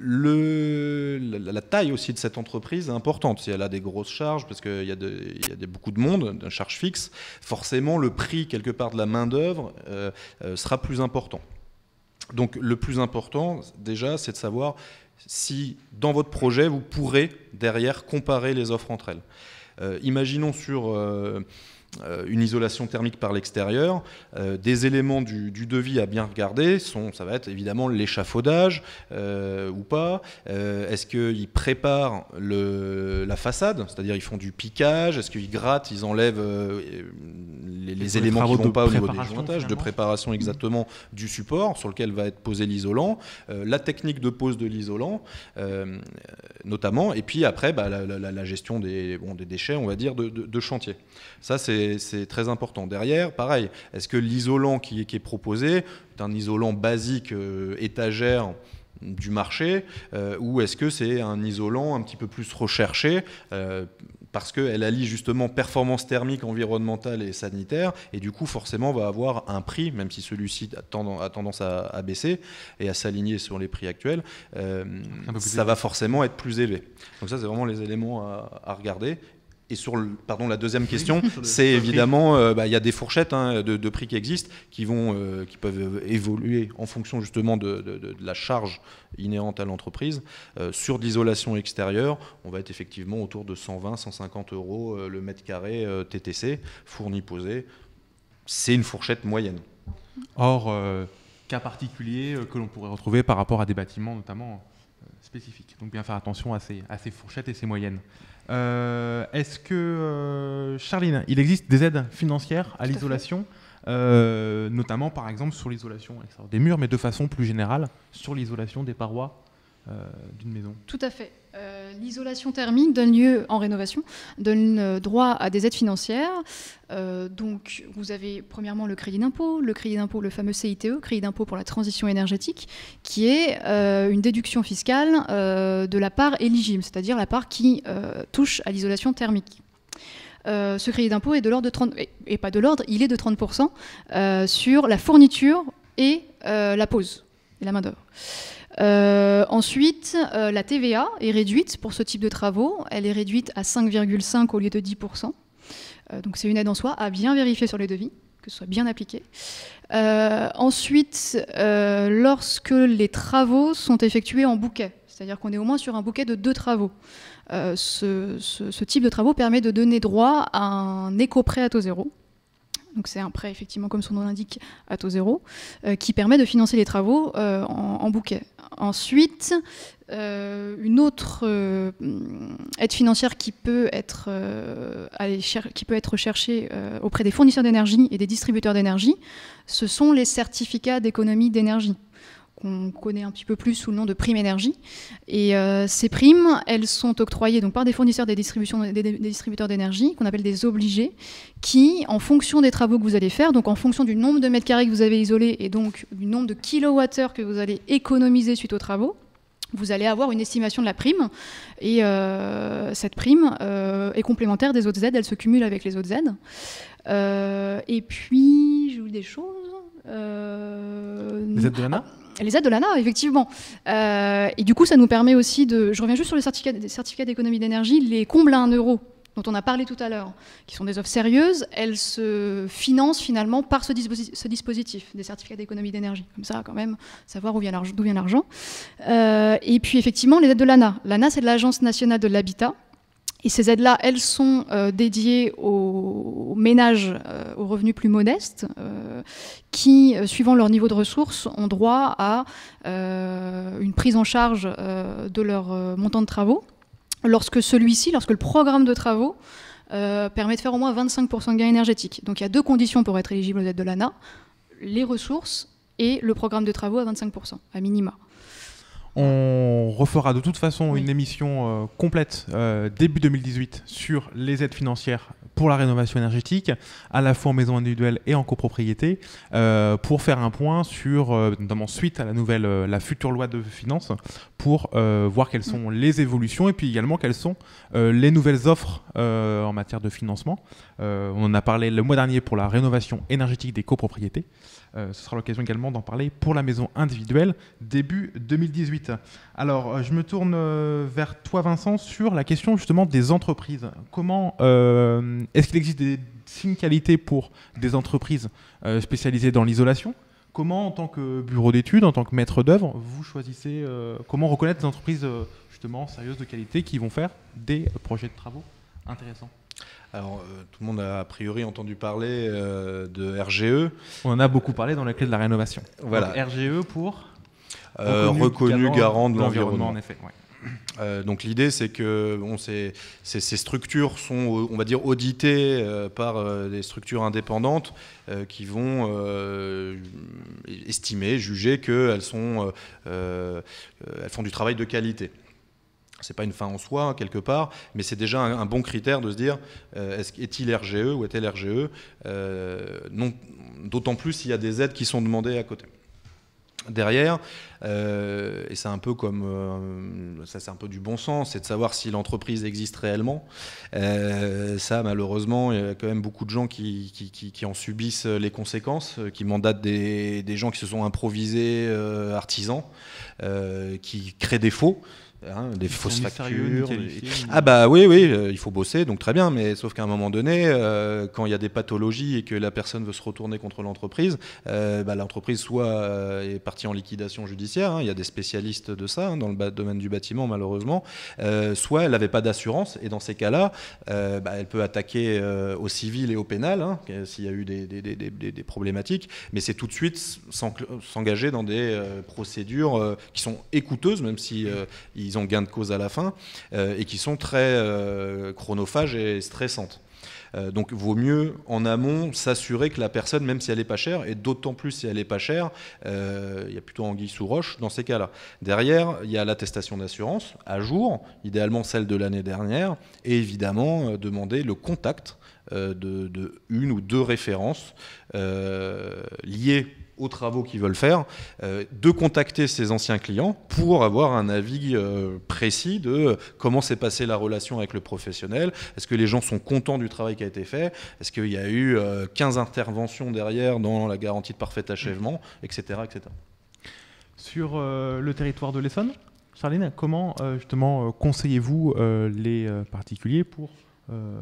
Le, la, taille aussi de cette entreprise est importante. Si elle a des grosses charges, parce qu'il y, y a, beaucoup de monde, de charge fixe, forcément le prix quelque part de la main-d'œuvre euh, euh, sera plus important. Donc le plus important déjà, c'est de savoir si dans votre projet, vous pourrez derrière comparer les offres entre elles. Euh, imaginons sur... Euh, une isolation thermique par l'extérieur. Euh, des éléments du, devis à bien regarder sont, ça va être évidemment l'échafaudage euh, ou pas. Est-ce qu'ils préparent le, la façade, c'est-à-dire ils font du piquage, est-ce qu'ils grattent, ils enlèvent les, éléments qui vont pas au niveau des jointages, de préparation mm. exactement du support sur lequel va être posé l'isolant, la technique de pose de l'isolant, notamment, et puis après bah, la, gestion des, des déchets, on va dire, de, de chantier. Ça c'est c'est très important. Derrière, pareil, est-ce que l'isolant qui, qui, est proposé est un isolant basique euh, étagère du marché euh, ou est-ce que c'est un isolant un petit peu plus recherché euh, parce qu'elle allie justement performance thermique, environnementale et sanitaire, et du coup forcément va avoir un prix, même si celui-ci a tendance à, baisser et à s'aligner sur les prix actuels, ça va forcément être plus élevé. Donc ça, c'est vraiment les éléments à, à regarder. Et sur pardon, la deuxième question, c'est évidemment, euh, bah, il y a des fourchettes hein, de, prix qui existent, qui, vont, euh, qui peuvent euh, évoluer en fonction justement de, la charge inhérente à l'entreprise. sur l'isolation extérieure, on va être effectivement autour de 120-150 euros le mètre carré TTC, fourni posé. C'est une fourchette moyenne. Or, cas particulier que l'on pourrait retrouver par rapport à des bâtiments notamment spécifiques. Donc bien faire attention à ces, à ces fourchettes et ces moyennes. Euh, est-ce que, euh, Charline, il existe des aides financières à l'isolation, euh, notamment par exemple sur l'isolation des murs, mais de façon plus générale sur l'isolation des parois d'une maison Tout à fait. Euh, l'isolation thermique donne lieu, en rénovation, donne euh, droit à des aides financières. Euh, donc, vous avez premièrement le crédit d'impôt, le crédit d'impôt, le fameux CITE, crédit d'impôt pour la transition énergétique, qui est une déduction fiscale de la part éligible, c'est-à-dire la part qui touche à l'isolation thermique. ce crédit d'impôt est de l'ordre de 30, et, pas de l'ordre, il est de 30% sur la fourniture et la pose la main-d'œuvre. Euh, ensuite, euh, la TVA est réduite pour ce type de travaux. Elle est réduite à 5,5 au lieu de 10%. Euh, donc c'est une aide en soi à bien vérifier sur les devis, que ce soit bien appliqué. ensuite, lorsque les travaux sont effectués en bouquet, c'est-à-dire qu'on est au moins sur un bouquet de deux travaux, ce, type de travaux permet de donner droit à un éco-prêt à taux zéro donc c'est un prêt effectivement comme son nom l'indique à taux zéro, euh, qui permet de financer les travaux euh, en, bouquet. Ensuite, euh, une autre aide financière qui peut être, qui peut être recherchée auprès des fournisseurs d'énergie et des distributeurs d'énergie, ce sont les certificats d'économie d'énergie qu'on connaît un petit peu plus sous le nom de prime énergie. Et euh, ces primes, elles sont octroyées donc, par des fournisseurs des, distributions, des, distributeurs d'énergie, qu'on appelle des obligés, qui, en fonction des travaux que vous allez faire, donc en fonction du nombre de mètres carrés que vous avez isolés et donc du nombre de kilowattheures que vous allez économiser suite aux travaux, vous allez avoir une estimation de la prime. Et euh, cette prime euh, est complémentaire des autres aides, elle se cumule avec les autres aides. et puis, j'ai oublié des choses. les aides de l'ANA les aides de l'ANA, effectivement. Euh, et du coup, ça nous permet aussi de. Je reviens juste sur les certificats, d'économie d'énergie, les combles à 1 euro dont on a parlé tout à l'heure, qui sont des offres sérieuses, elles se financent finalement par ce, dispositif, des certificats d'économie d'énergie. Comme ça, quand même, savoir d'où vient l'argent. Euh, et puis, effectivement, les aides de l'ANA. L'ANA, c'est l'Agence nationale de l'habitat, et ces aides-là, elles sont euh, dédiées aux, ménages euh, aux revenus plus modestes, euh, qui, suivant leur niveau de ressources, ont droit à une prise en charge de leur montant de travaux, lorsque celui-ci, lorsque le programme de travaux permet de faire au moins 25% de gains énergétiques. Donc il y a deux conditions pour être éligible aux aides de l'ANA, les ressources et le programme de travaux à 25%, à minima. On refera de toute façon une émission euh, complète euh, début 2018 sur les aides financières pour la rénovation énergétique, à la fois en maison individuelle et en copropriété, euh, pour faire un point sur, notamment suite à la nouvelle, la future loi de finances, pour voir quelles sont les évolutions et puis également quelles sont les nouvelles offres en matière de financement. on en a parlé le mois dernier pour la rénovation énergétique des copropriétés. Euh, ce sera l'occasion également d'en parler pour la maison individuelle début 2018. Alors, euh, je me tourne euh, vers toi, Vincent, sur la question justement des entreprises. Comment est-ce qu'il existe des signes qualité pour des entreprises spécialisées dans l'isolation Comment, en tant que bureau d'études, en tant que maître d'œuvre, vous choisissez comment reconnaître des entreprises justement sérieuses de qualité qui vont faire des projets de travaux intéressants alors, euh, tout le monde a a priori entendu parler euh, de RGE. On en a beaucoup parlé dans la clé de la rénovation. Voilà. RGE pour euh, reconnu, garant, de l'environnement. En effet. donc l'idée, c'est que ces structures sont, on va dire, auditées par des structures indépendantes qui vont estimer, juger qu'elles sont, elles font du travail de qualité c'est pas une fin en soi hein, quelque part, mais c'est déjà un, bon critère de se dire euh, est-il RGE ou est-elle RGE euh, Non, D'autant plus s'il y a des aides qui sont demandées à côté. Derrière, euh, et c'est un peu comme ça, c'est un peu du bon sens, c'est de savoir si l'entreprise existe réellement. ça, malheureusement, il y a quand même beaucoup de gens qui, en subissent les conséquences, qui mandatent des, des gens qui se sont improvisés artisans, qui créent des faux. Hein, des fausses factures. Ah bah oui, oui, euh, il faut bosser, donc très bien, mais sauf qu'à un moment donné, euh, quand il y a des pathologies et que la personne veut se retourner contre l'entreprise, euh, bah, l'entreprise soit est partie en liquidation judiciaire, hein. il y a des spécialistes de ça hein, dans le domaine du bâtiment malheureusement, soit elle n'avait pas d'assurance, et dans ces cas-là, bah, elle peut attaquer au civil et au pénal s'il y a eu des, problématiques, mais c'est tout de suite s'engager dans des procédures qui sont écouteuses, même si ont gain de cause à la fin, euh, et qui sont très euh, chronophages et stressantes. Euh, donc vaut mieux en amont s'assurer que la personne, même si elle n'est pas chère, et d'autant plus si elle n'est pas chère, il y a plutôt anguille sous roche dans ces cas-là. Derrière, il y a l'attestation d'assurance à jour, idéalement celle de l'année dernière, et évidemment demander le contact d'une une ou deux références liées aux travaux qu'ils veulent faire, euh, de contacter ses anciens clients pour avoir un avis euh, précis de comment s'est passée la relation avec le professionnel, est-ce que les gens sont contents du travail qui a été fait, est-ce qu'il y a eu 15 euh, interventions derrière dans la garantie de parfait achèvement, etc. etc. Sur le territoire de l'Essonne, Charline, comment justement conseillez-vous les particuliers pour euh,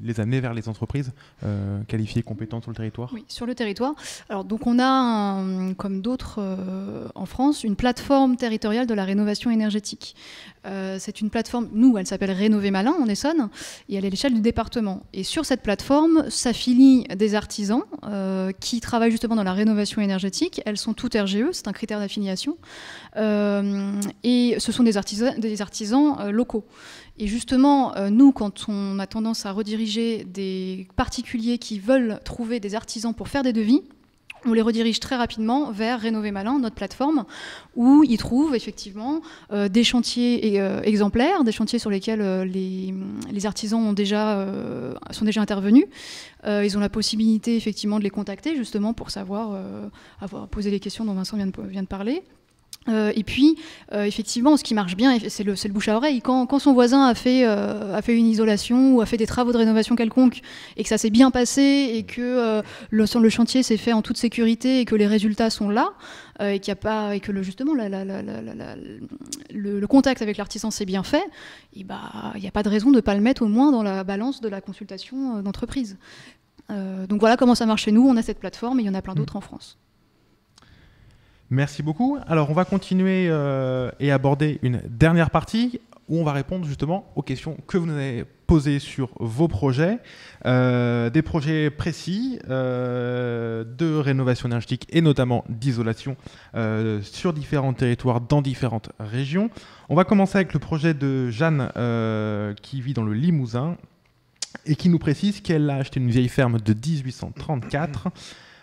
les amener vers les entreprises euh, qualifiées compétentes sur le territoire Oui, sur le territoire. Alors donc on a, comme d'autres euh, en France, une plateforme territoriale de la rénovation énergétique. Euh, c'est une plateforme, nous, elle s'appelle Rénover Malin en Essonne, et elle est à l'échelle du département. Et sur cette plateforme s'affilient des artisans qui travaillent justement dans la rénovation énergétique. Elles sont toutes RGE, c'est un critère d'affiliation. et ce sont des artisans, des artisans locaux. Et justement, euh, nous, quand on a tendance à rediriger des particuliers qui veulent trouver des artisans pour faire des devis, on les redirige très rapidement vers Rénover Malin, notre plateforme, où ils trouvent effectivement euh, des chantiers euh, exemplaires, des chantiers sur lesquels les, artisans ont déjà, sont déjà intervenus. ils ont la possibilité effectivement de les contacter justement pour savoir, avoir, poser les questions dont Vincent vient de parler. Euh, et puis, euh, effectivement, ce qui marche bien, c'est le, le, bouche à oreille. Quand, son voisin a fait, euh, a fait, une isolation ou a fait des travaux de rénovation quelconque et que ça s'est bien passé et que le, le, chantier s'est fait en toute sécurité et que les résultats sont là et, qu'il a pas, et que le, justement le, contact avec l'artisan s'est bien fait, bah, il n'y a pas de raison de ne pas le mettre au moins dans la balance de la consultation d'entreprise. donc voilà comment ça marche chez nous. On a cette plateforme et il y en a plein mm. d'autres en France. Merci beaucoup. Alors, on va continuer euh, et aborder une dernière partie où on va répondre justement aux questions que vous nous avez posées sur vos projets, euh, des projets précis euh, de rénovation énergétique et notamment d'isolation sur différents territoires dans différentes régions. On va commencer avec le projet de Jeanne qui vit dans le Limousin et qui nous précise qu'elle a acheté une vieille ferme de 1834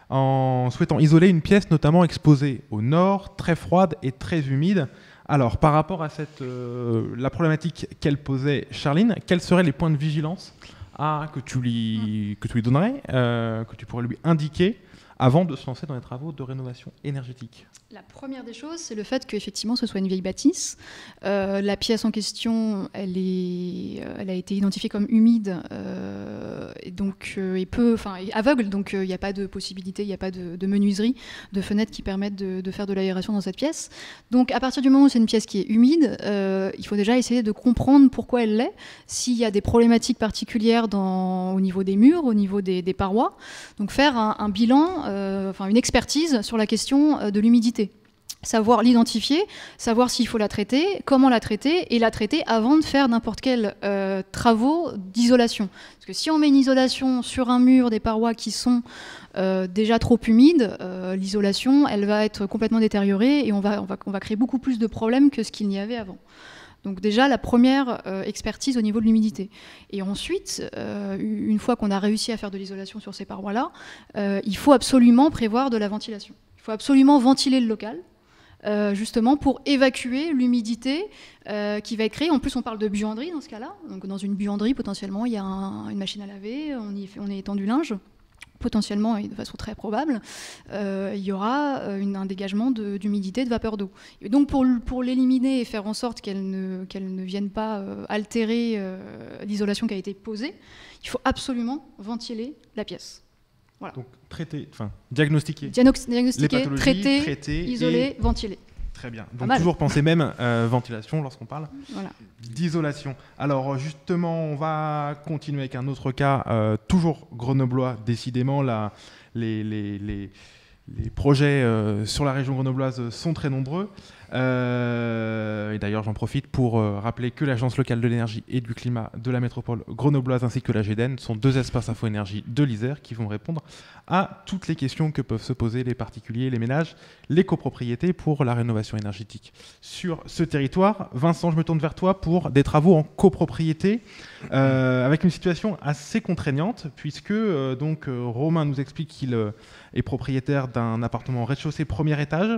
en souhaitant isoler une pièce notamment exposée au nord, très froide et très humide. Alors, par rapport à cette, euh, la problématique qu'elle posait, Charline, quels seraient les points de vigilance ah, que, tu lui, donnerais, euh, que tu pourrais lui indiquer avant de se lancer dans les travaux de rénovation énergétique La première des choses, c'est le fait qu'effectivement ce soit une vieille bâtisse. Euh, la pièce en question, elle, est, euh, elle a été identifiée comme humide euh, et donc et peu, enfin, aveugle, donc il n'y a pas de possibilité, il n'y a pas de, menuiserie, de fenêtres qui permettent de, faire de l'aération dans cette pièce. Donc à partir du moment où c'est une pièce qui est humide, il faut déjà essayer de comprendre pourquoi elle l'est, s'il y a des problématiques particulières dans, au niveau des murs, au niveau des, parois. Donc faire un, un bilan euh, enfin une expertise sur la question euh, de l'humidité savoir l'identifier, savoir s'il faut la traiter, comment la traiter, et la traiter avant de faire n'importe quel euh, travaux d'isolation. Parce que si on met une isolation sur un mur, des parois qui sont déjà trop humides, l'isolation, elle va être complètement détériorée et on va, on va créer beaucoup plus de problèmes que ce qu'il n'y avait avant. Donc déjà la première euh, expertise au niveau de l'humidité. Et ensuite, euh, une fois qu'on a réussi à faire de l'isolation sur ces parois-là, euh, il faut absolument prévoir de la ventilation. Il faut absolument ventiler le local. justement pour évacuer l'humidité qui va être créée. En plus, on parle de buanderie dans ce cas-là. Donc, dans une buanderie, potentiellement, il y a une machine à laver, on, y fait, on est étendu linge potentiellement et de façon très probable, euh, il y aura euh, un dégagement d'humidité, de, vapeur d'eau. donc pour, pour l'éliminer et faire en sorte qu'elle ne, ne vienne pas euh, altérer l'isolation qui a été posée, il faut absolument ventiler la pièce. Donc traiter, enfin diagnostiquer. Diagnostiquer, traiter, isoler, ventiler. Très bien. Donc toujours penser même euh, ventilation lorsqu'on parle d'isolation. Alors euh, justement, on va continuer avec un autre cas, euh, toujours grenoblois, décidément. les, projets sur la région grenobloise sont très nombreux. Euh, et d'ailleurs, j'en profite pour euh, rappeler que l'Agence locale de l'énergie et du climat de la métropole grenobloise ainsi que la GEDEN sont deux espaces info-énergie de l'Isère qui vont répondre à toutes les questions que peuvent se poser les particuliers, les ménages, les copropriétés pour la rénovation énergétique sur ce territoire. Vincent, je me tourne vers toi pour des travaux en copropriété euh, avec une situation assez contraignante puisque donc Romain nous explique qu'il est propriétaire d'un appartement rez-de-chaussée premier étage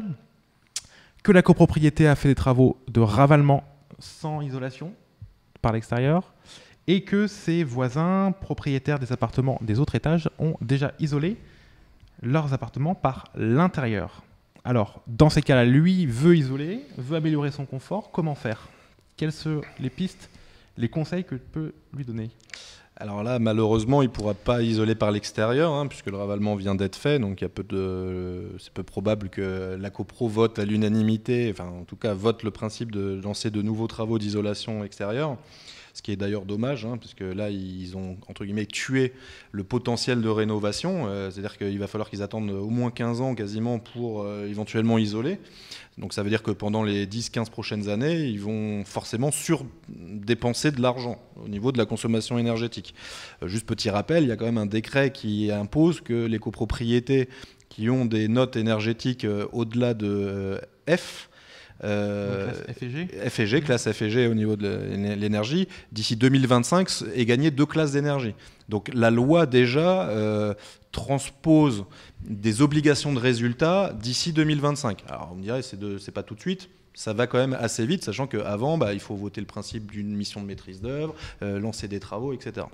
que la copropriété a fait des travaux de ravalement sans isolation par l'extérieur et que ses voisins, propriétaires des appartements des autres étages, ont déjà isolé leurs appartements par l'intérieur. Alors, dans ces cas-là, lui veut isoler, veut améliorer son confort, comment faire Quelles sont les pistes, les conseils que tu peux lui donner alors là, malheureusement, il ne pourra pas isoler par l'extérieur, hein, puisque le ravalement vient d'être fait, donc il y a peu de... c'est peu probable que la CoPro vote à l'unanimité, enfin en tout cas vote le principe de lancer de nouveaux travaux d'isolation extérieure ce qui est d'ailleurs dommage, hein, puisque là, ils ont, entre guillemets, tué le potentiel de rénovation, euh, c'est-à-dire qu'il va falloir qu'ils attendent au moins 15 ans quasiment pour euh, éventuellement isoler. Donc ça veut dire que pendant les 10-15 prochaines années, ils vont forcément surdépenser de l'argent au niveau de la consommation énergétique. Euh, juste petit rappel, il y a quand même un décret qui impose que les copropriétés qui ont des notes énergétiques au-delà de F euh, classe FEG FEG, classe FEG au niveau de l'énergie, d'ici 2025 et gagner deux classes d'énergie. Donc la loi déjà euh, transpose des obligations de résultats d'ici 2025. Alors on me dirait c'est pas tout de suite ça va quand même assez vite, sachant qu'avant, bah, il faut voter le principe d'une mission de maîtrise d'œuvre, euh, lancer des travaux, etc.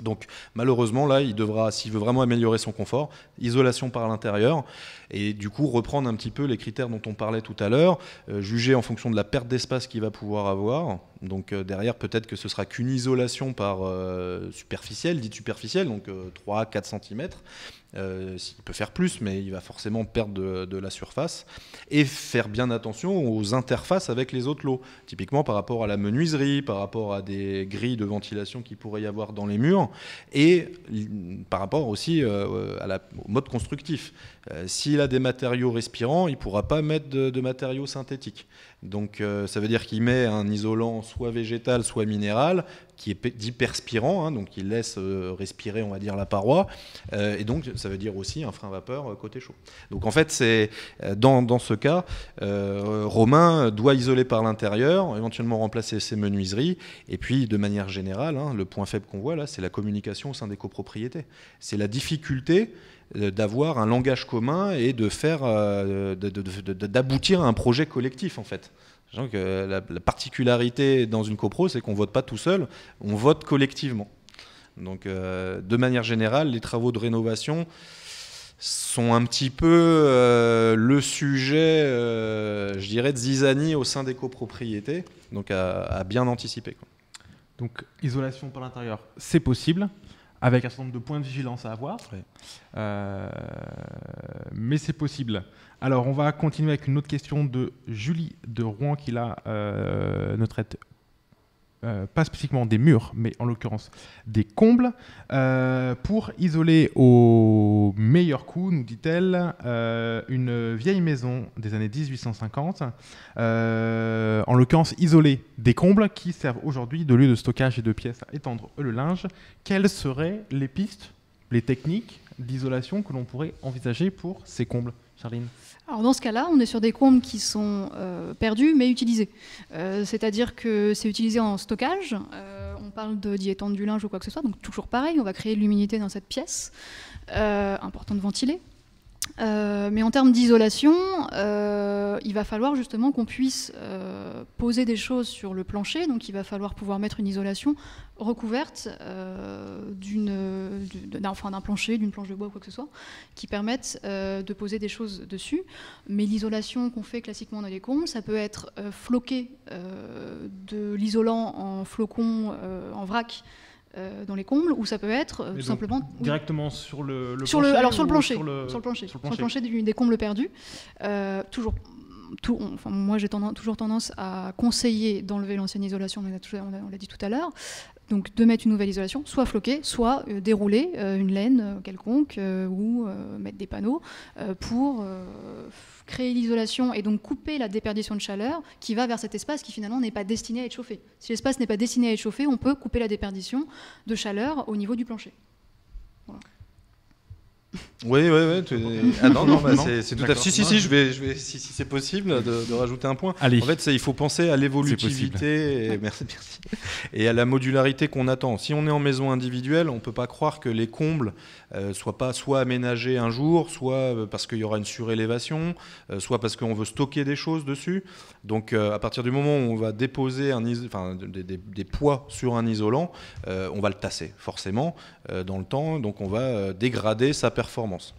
Donc malheureusement, là, il devra, s'il veut vraiment améliorer son confort, isolation par l'intérieur, et du coup reprendre un petit peu les critères dont on parlait tout à l'heure, euh, juger en fonction de la perte d'espace qu'il va pouvoir avoir. Donc euh, derrière, peut-être que ce sera qu'une isolation par euh, superficielle, dite superficielle, donc 3-4 cm, euh, il peut faire plus, mais il va forcément perdre de, la surface. Et faire bien attention aux interfaces avec les autres lots. Typiquement par rapport à la menuiserie, par rapport à des grilles de ventilation qu'il pourrait y avoir dans les murs, et par rapport aussi euh, à la, au mode constructif. Euh, s'il a des matériaux respirants, il ne pourra pas mettre de matériaux synthétiques. Donc euh, ça veut dire qu'il met un isolant soit végétal, soit minéral, qui est dit perspirant, hein, donc il laisse euh, respirer, on va dire, la paroi. Euh, et donc ça veut dire aussi un frein vapeur côté chaud. Donc en fait, dans, ce cas, Romain doit isoler par l'intérieur, éventuellement remplacer ses menuiseries. Et puis de manière générale, hein, le point faible qu'on voit là, c'est la communication au sein des copropriétés. C'est la difficulté euh, d'avoir un langage commun et de faire, euh, d'aboutir à un projet collectif en fait. la, la particularité dans une copro, c'est qu'on vote pas tout seul, on vote collectivement. Donc, euh, de manière générale, les travaux de rénovation sont un petit peu le sujet, je dirais, de zizanie au sein des copropriétés, donc à, bien anticiper. Donc, isolation par l'intérieur, c'est possible avec un certain nombre de points de vigilance à avoir. Euh, mais c'est possible. Alors, on va continuer avec une autre question de Julie de Rouen, qui là euh, ne traite euh, pas spécifiquement des murs, mais en l'occurrence des combles, euh, pour isoler au meilleur coût, nous dit-elle, euh, une vieille maison des années 1850, en l'occurrence isoler des combles qui servent aujourd'hui de lieu de stockage et de pièces à étendre le linge. Quelles seraient les pistes, les techniques d'isolation que l'on pourrait envisager pour ces combles alors dans ce cas-là, on est sur des combles qui sont euh, perdus mais utilisés. Euh, c'est-à-dire que c'est utilisé en stockage, euh, on parle de étendre du linge ou quoi que ce soit, donc toujours pareil, on va créer de l'humidité dans cette pièce, important de ventiler euh, mais en termes d'isolation, euh, il va falloir justement qu'on puisse euh, poser des choses sur le plancher, donc il va falloir pouvoir mettre une isolation recouverte d'un enfin, plancher, d'une planche de bois ou quoi que ce soit, qui permette de poser des choses dessus. Mais l'isolation qu'on fait classiquement dans les combles, ça peut être floqué de l'isolant en flocons, en vrac euh, dans les combles, ou ça peut être euh, tout simplement directement sur le, plancher, alors sur le plancher, sur le, plancher, plancher, des, combles perdus. Euh, toujours, tout, enfin moi j'ai tendance, toujours tendance à conseiller d'enlever l'ancienne isolation, on l'a dit tout à l'heure, donc de mettre une nouvelle isolation, soit floquer, soit euh, dérouler euh, une laine euh, quelconque ou mettre des panneaux pour créer l'isolation et donc couper la déperdition de chaleur qui va vers cet espace qui finalement n'est pas destiné à être chauffé. Si l'espace n'est pas destiné à être chauffé, on peut couper la déperdition de chaleur au niveau du plancher. Voilà. Oui, oui, oui. Ah non, non, bah, c'est tout à fait. Si, si, si, je vais, si, c'est possible, de, rajouter un point. En fait, il faut penser à l'évolutivité. Merci, Et à la modularité qu'on attend. Si on est en maison individuelle, on ne peut pas croire que les combles euh, soit pas soit aménagé un jour, soit euh, parce qu'il y aura une surélévation, euh, soit parce qu'on veut stocker des choses dessus. Donc à partir du moment où on va déposer des, poids sur un isolant, on va le tasser forcément dans le temps, donc on va dégrader sa performance.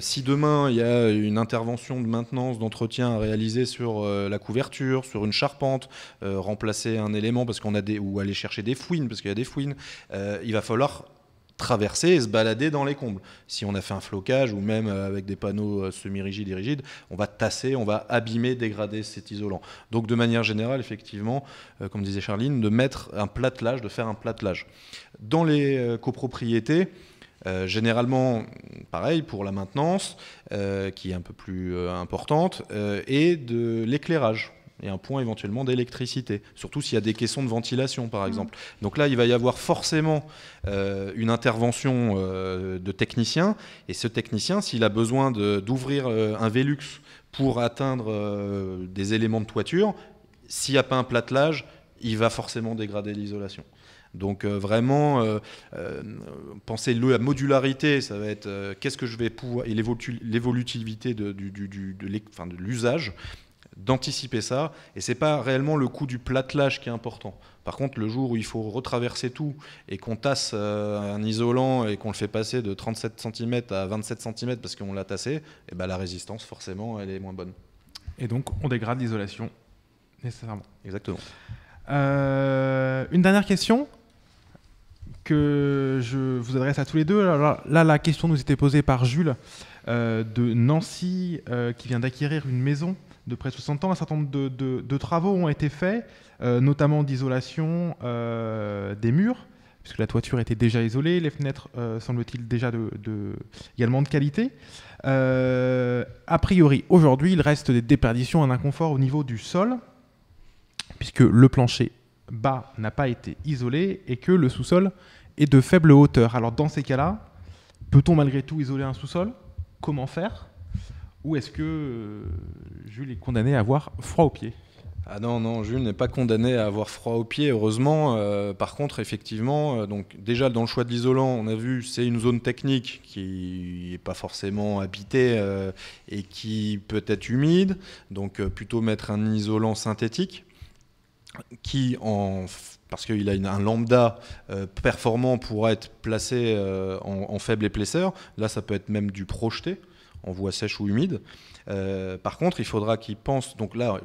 si demain il y a une intervention de maintenance, d'entretien à réaliser sur la couverture, sur une charpente, remplacer un élément parce qu'on a des, ou aller chercher des fouines parce qu'il y a des fouines, il va falloir traverser et se balader dans les combles. Si on a fait un flocage ou même euh, avec des panneaux euh, semi-rigides et rigides, on va tasser, on va abîmer, dégrader cet isolant. Donc de manière générale, effectivement, euh, comme disait Charline, de mettre un platelage, de faire un platelage. Dans les copropriétés, généralement, pareil pour la maintenance, qui est un peu plus importante, et de l'éclairage et un point éventuellement d'électricité, surtout s'il y a des caissons de ventilation par mm. exemple. Donc là, il va y avoir forcément euh, une intervention euh, de technicien, et ce technicien, s'il a besoin d'ouvrir euh, un Velux pour atteindre des éléments de toiture, s'il n'y a pas un platelage, il va forcément dégrader l'isolation. Donc vraiment, pensez à la modularité, ça va être qu'est-ce que je vais pouvoir, et l'évolutivité de, l'usage, d'anticiper ça. Et ce n'est pas réellement le coût du platelage qui est important. Par contre, le jour où il faut retraverser tout et qu'on tasse euh, un isolant et qu'on le fait passer de 37 cm à 27 cm parce qu'on l'a tassé, et eh ben la résistance, forcément, elle est moins bonne. Et donc, on dégrade l'isolation, nécessairement. Exactement. Euh, une dernière question que je vous adresse à tous les deux. là, la question nous était posée par Jules. Euh, de Nancy euh, qui vient d'acquérir une maison de près de 60 ans, un certain nombre de, travaux ont été faits, euh, notamment d'isolation des murs, puisque la toiture était déjà isolée, les fenêtres, semblent semble il déjà également de qualité. a priori, aujourd'hui, il reste des déperditions, un inconfort au niveau du sol, puisque le plancher bas n'a pas été isolé et que le sous-sol est de faible hauteur. Alors dans ces cas-là, peut-on malgré tout isoler un sous-sol comment faire Ou est-ce que euh, Jules est condamné à avoir froid aux pieds ah non, non, Jules n'est pas condamné à avoir froid aux pieds, heureusement. Euh, par contre, effectivement, euh, donc déjà dans le choix de l'isolant, on a vu, c'est une zone technique qui n'est pas forcément habitée et qui peut être humide. Donc plutôt mettre un isolant synthétique qui, en parce qu'il a un lambda euh, performant pour être placé euh, en, faible épaisseur. Là, ça peut être même du projeté en voie sèche ou humide. Euh, par contre, il faudra qu'il pense, donc là,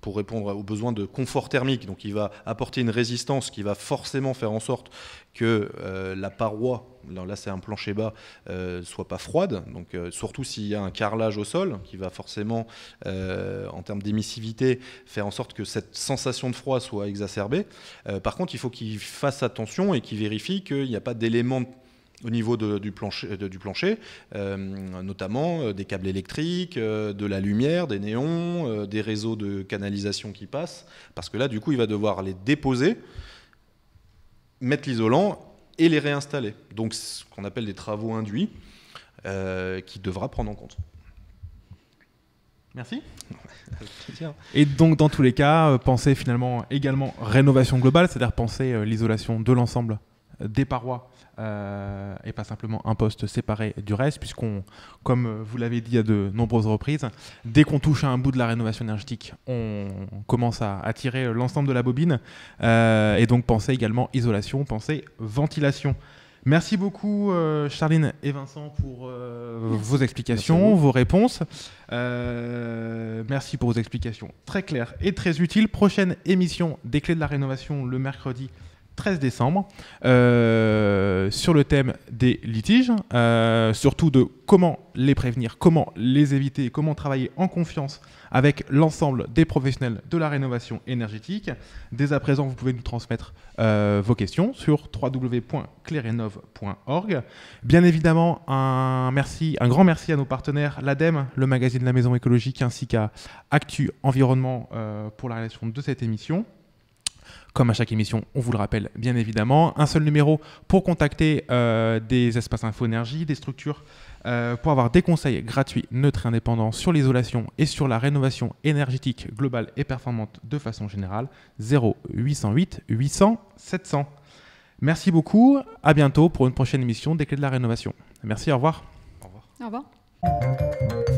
pour répondre aux besoins de confort thermique, donc il va apporter une résistance qui va forcément faire en sorte que la paroi là c'est un plancher bas, euh, soit pas froide. Donc euh, surtout s'il y a un carrelage au sol qui va forcément, euh, en termes d'émissivité, faire en sorte que cette sensation de froid soit exacerbée. par contre, il faut qu'il fasse attention et qu'il vérifie qu'il n'y a pas d'éléments au niveau du plancher, notamment des câbles électriques, de la lumière, des néons, des réseaux de canalisation qui passent, parce que là, du coup, il va devoir les déposer, mettre l'isolant et les réinstaller. Donc ce qu'on appelle des travaux induits, euh, qui devra prendre en compte. Merci. Et donc dans tous les cas, euh, pensez finalement également rénovation globale, c'est-à-dire penser euh, l'isolation de l'ensemble des parois euh, et pas simplement un poste séparé du reste, puisqu'on, comme vous l'avez dit à de nombreuses reprises, dès qu'on touche à un bout de la rénovation énergétique, on commence à, attirer tirer l'ensemble de la bobine. Euh, et donc pensez également isolation, pensez ventilation. Merci beaucoup euh, Charline et Vincent pour vos explications, vos réponses. merci pour vos explications très claires et très utiles. Prochaine émission des clés de la rénovation le mercredi 13 décembre euh, sur le thème des litiges, euh, surtout de comment les prévenir, comment les éviter, comment travailler en confiance avec l'ensemble des professionnels de la rénovation énergétique. Dès à présent, vous pouvez nous transmettre euh, vos questions sur www.clerenov.org. Bien évidemment, un, merci, un grand merci à nos partenaires, l'ADEME, le magazine de la maison écologique, ainsi qu'à Actu Environnement pour la réalisation de cette émission comme à chaque émission, on vous le rappelle bien évidemment. Un seul numéro pour contacter euh, des espaces Info-Énergie, des structures, euh, pour avoir des conseils gratuits, neutres et indépendants sur l'isolation et sur la rénovation énergétique globale et performante de façon générale. 0808 800 700. Merci beaucoup, à bientôt pour une prochaine émission des clés de la rénovation. Merci, au revoir. Au revoir. Au revoir.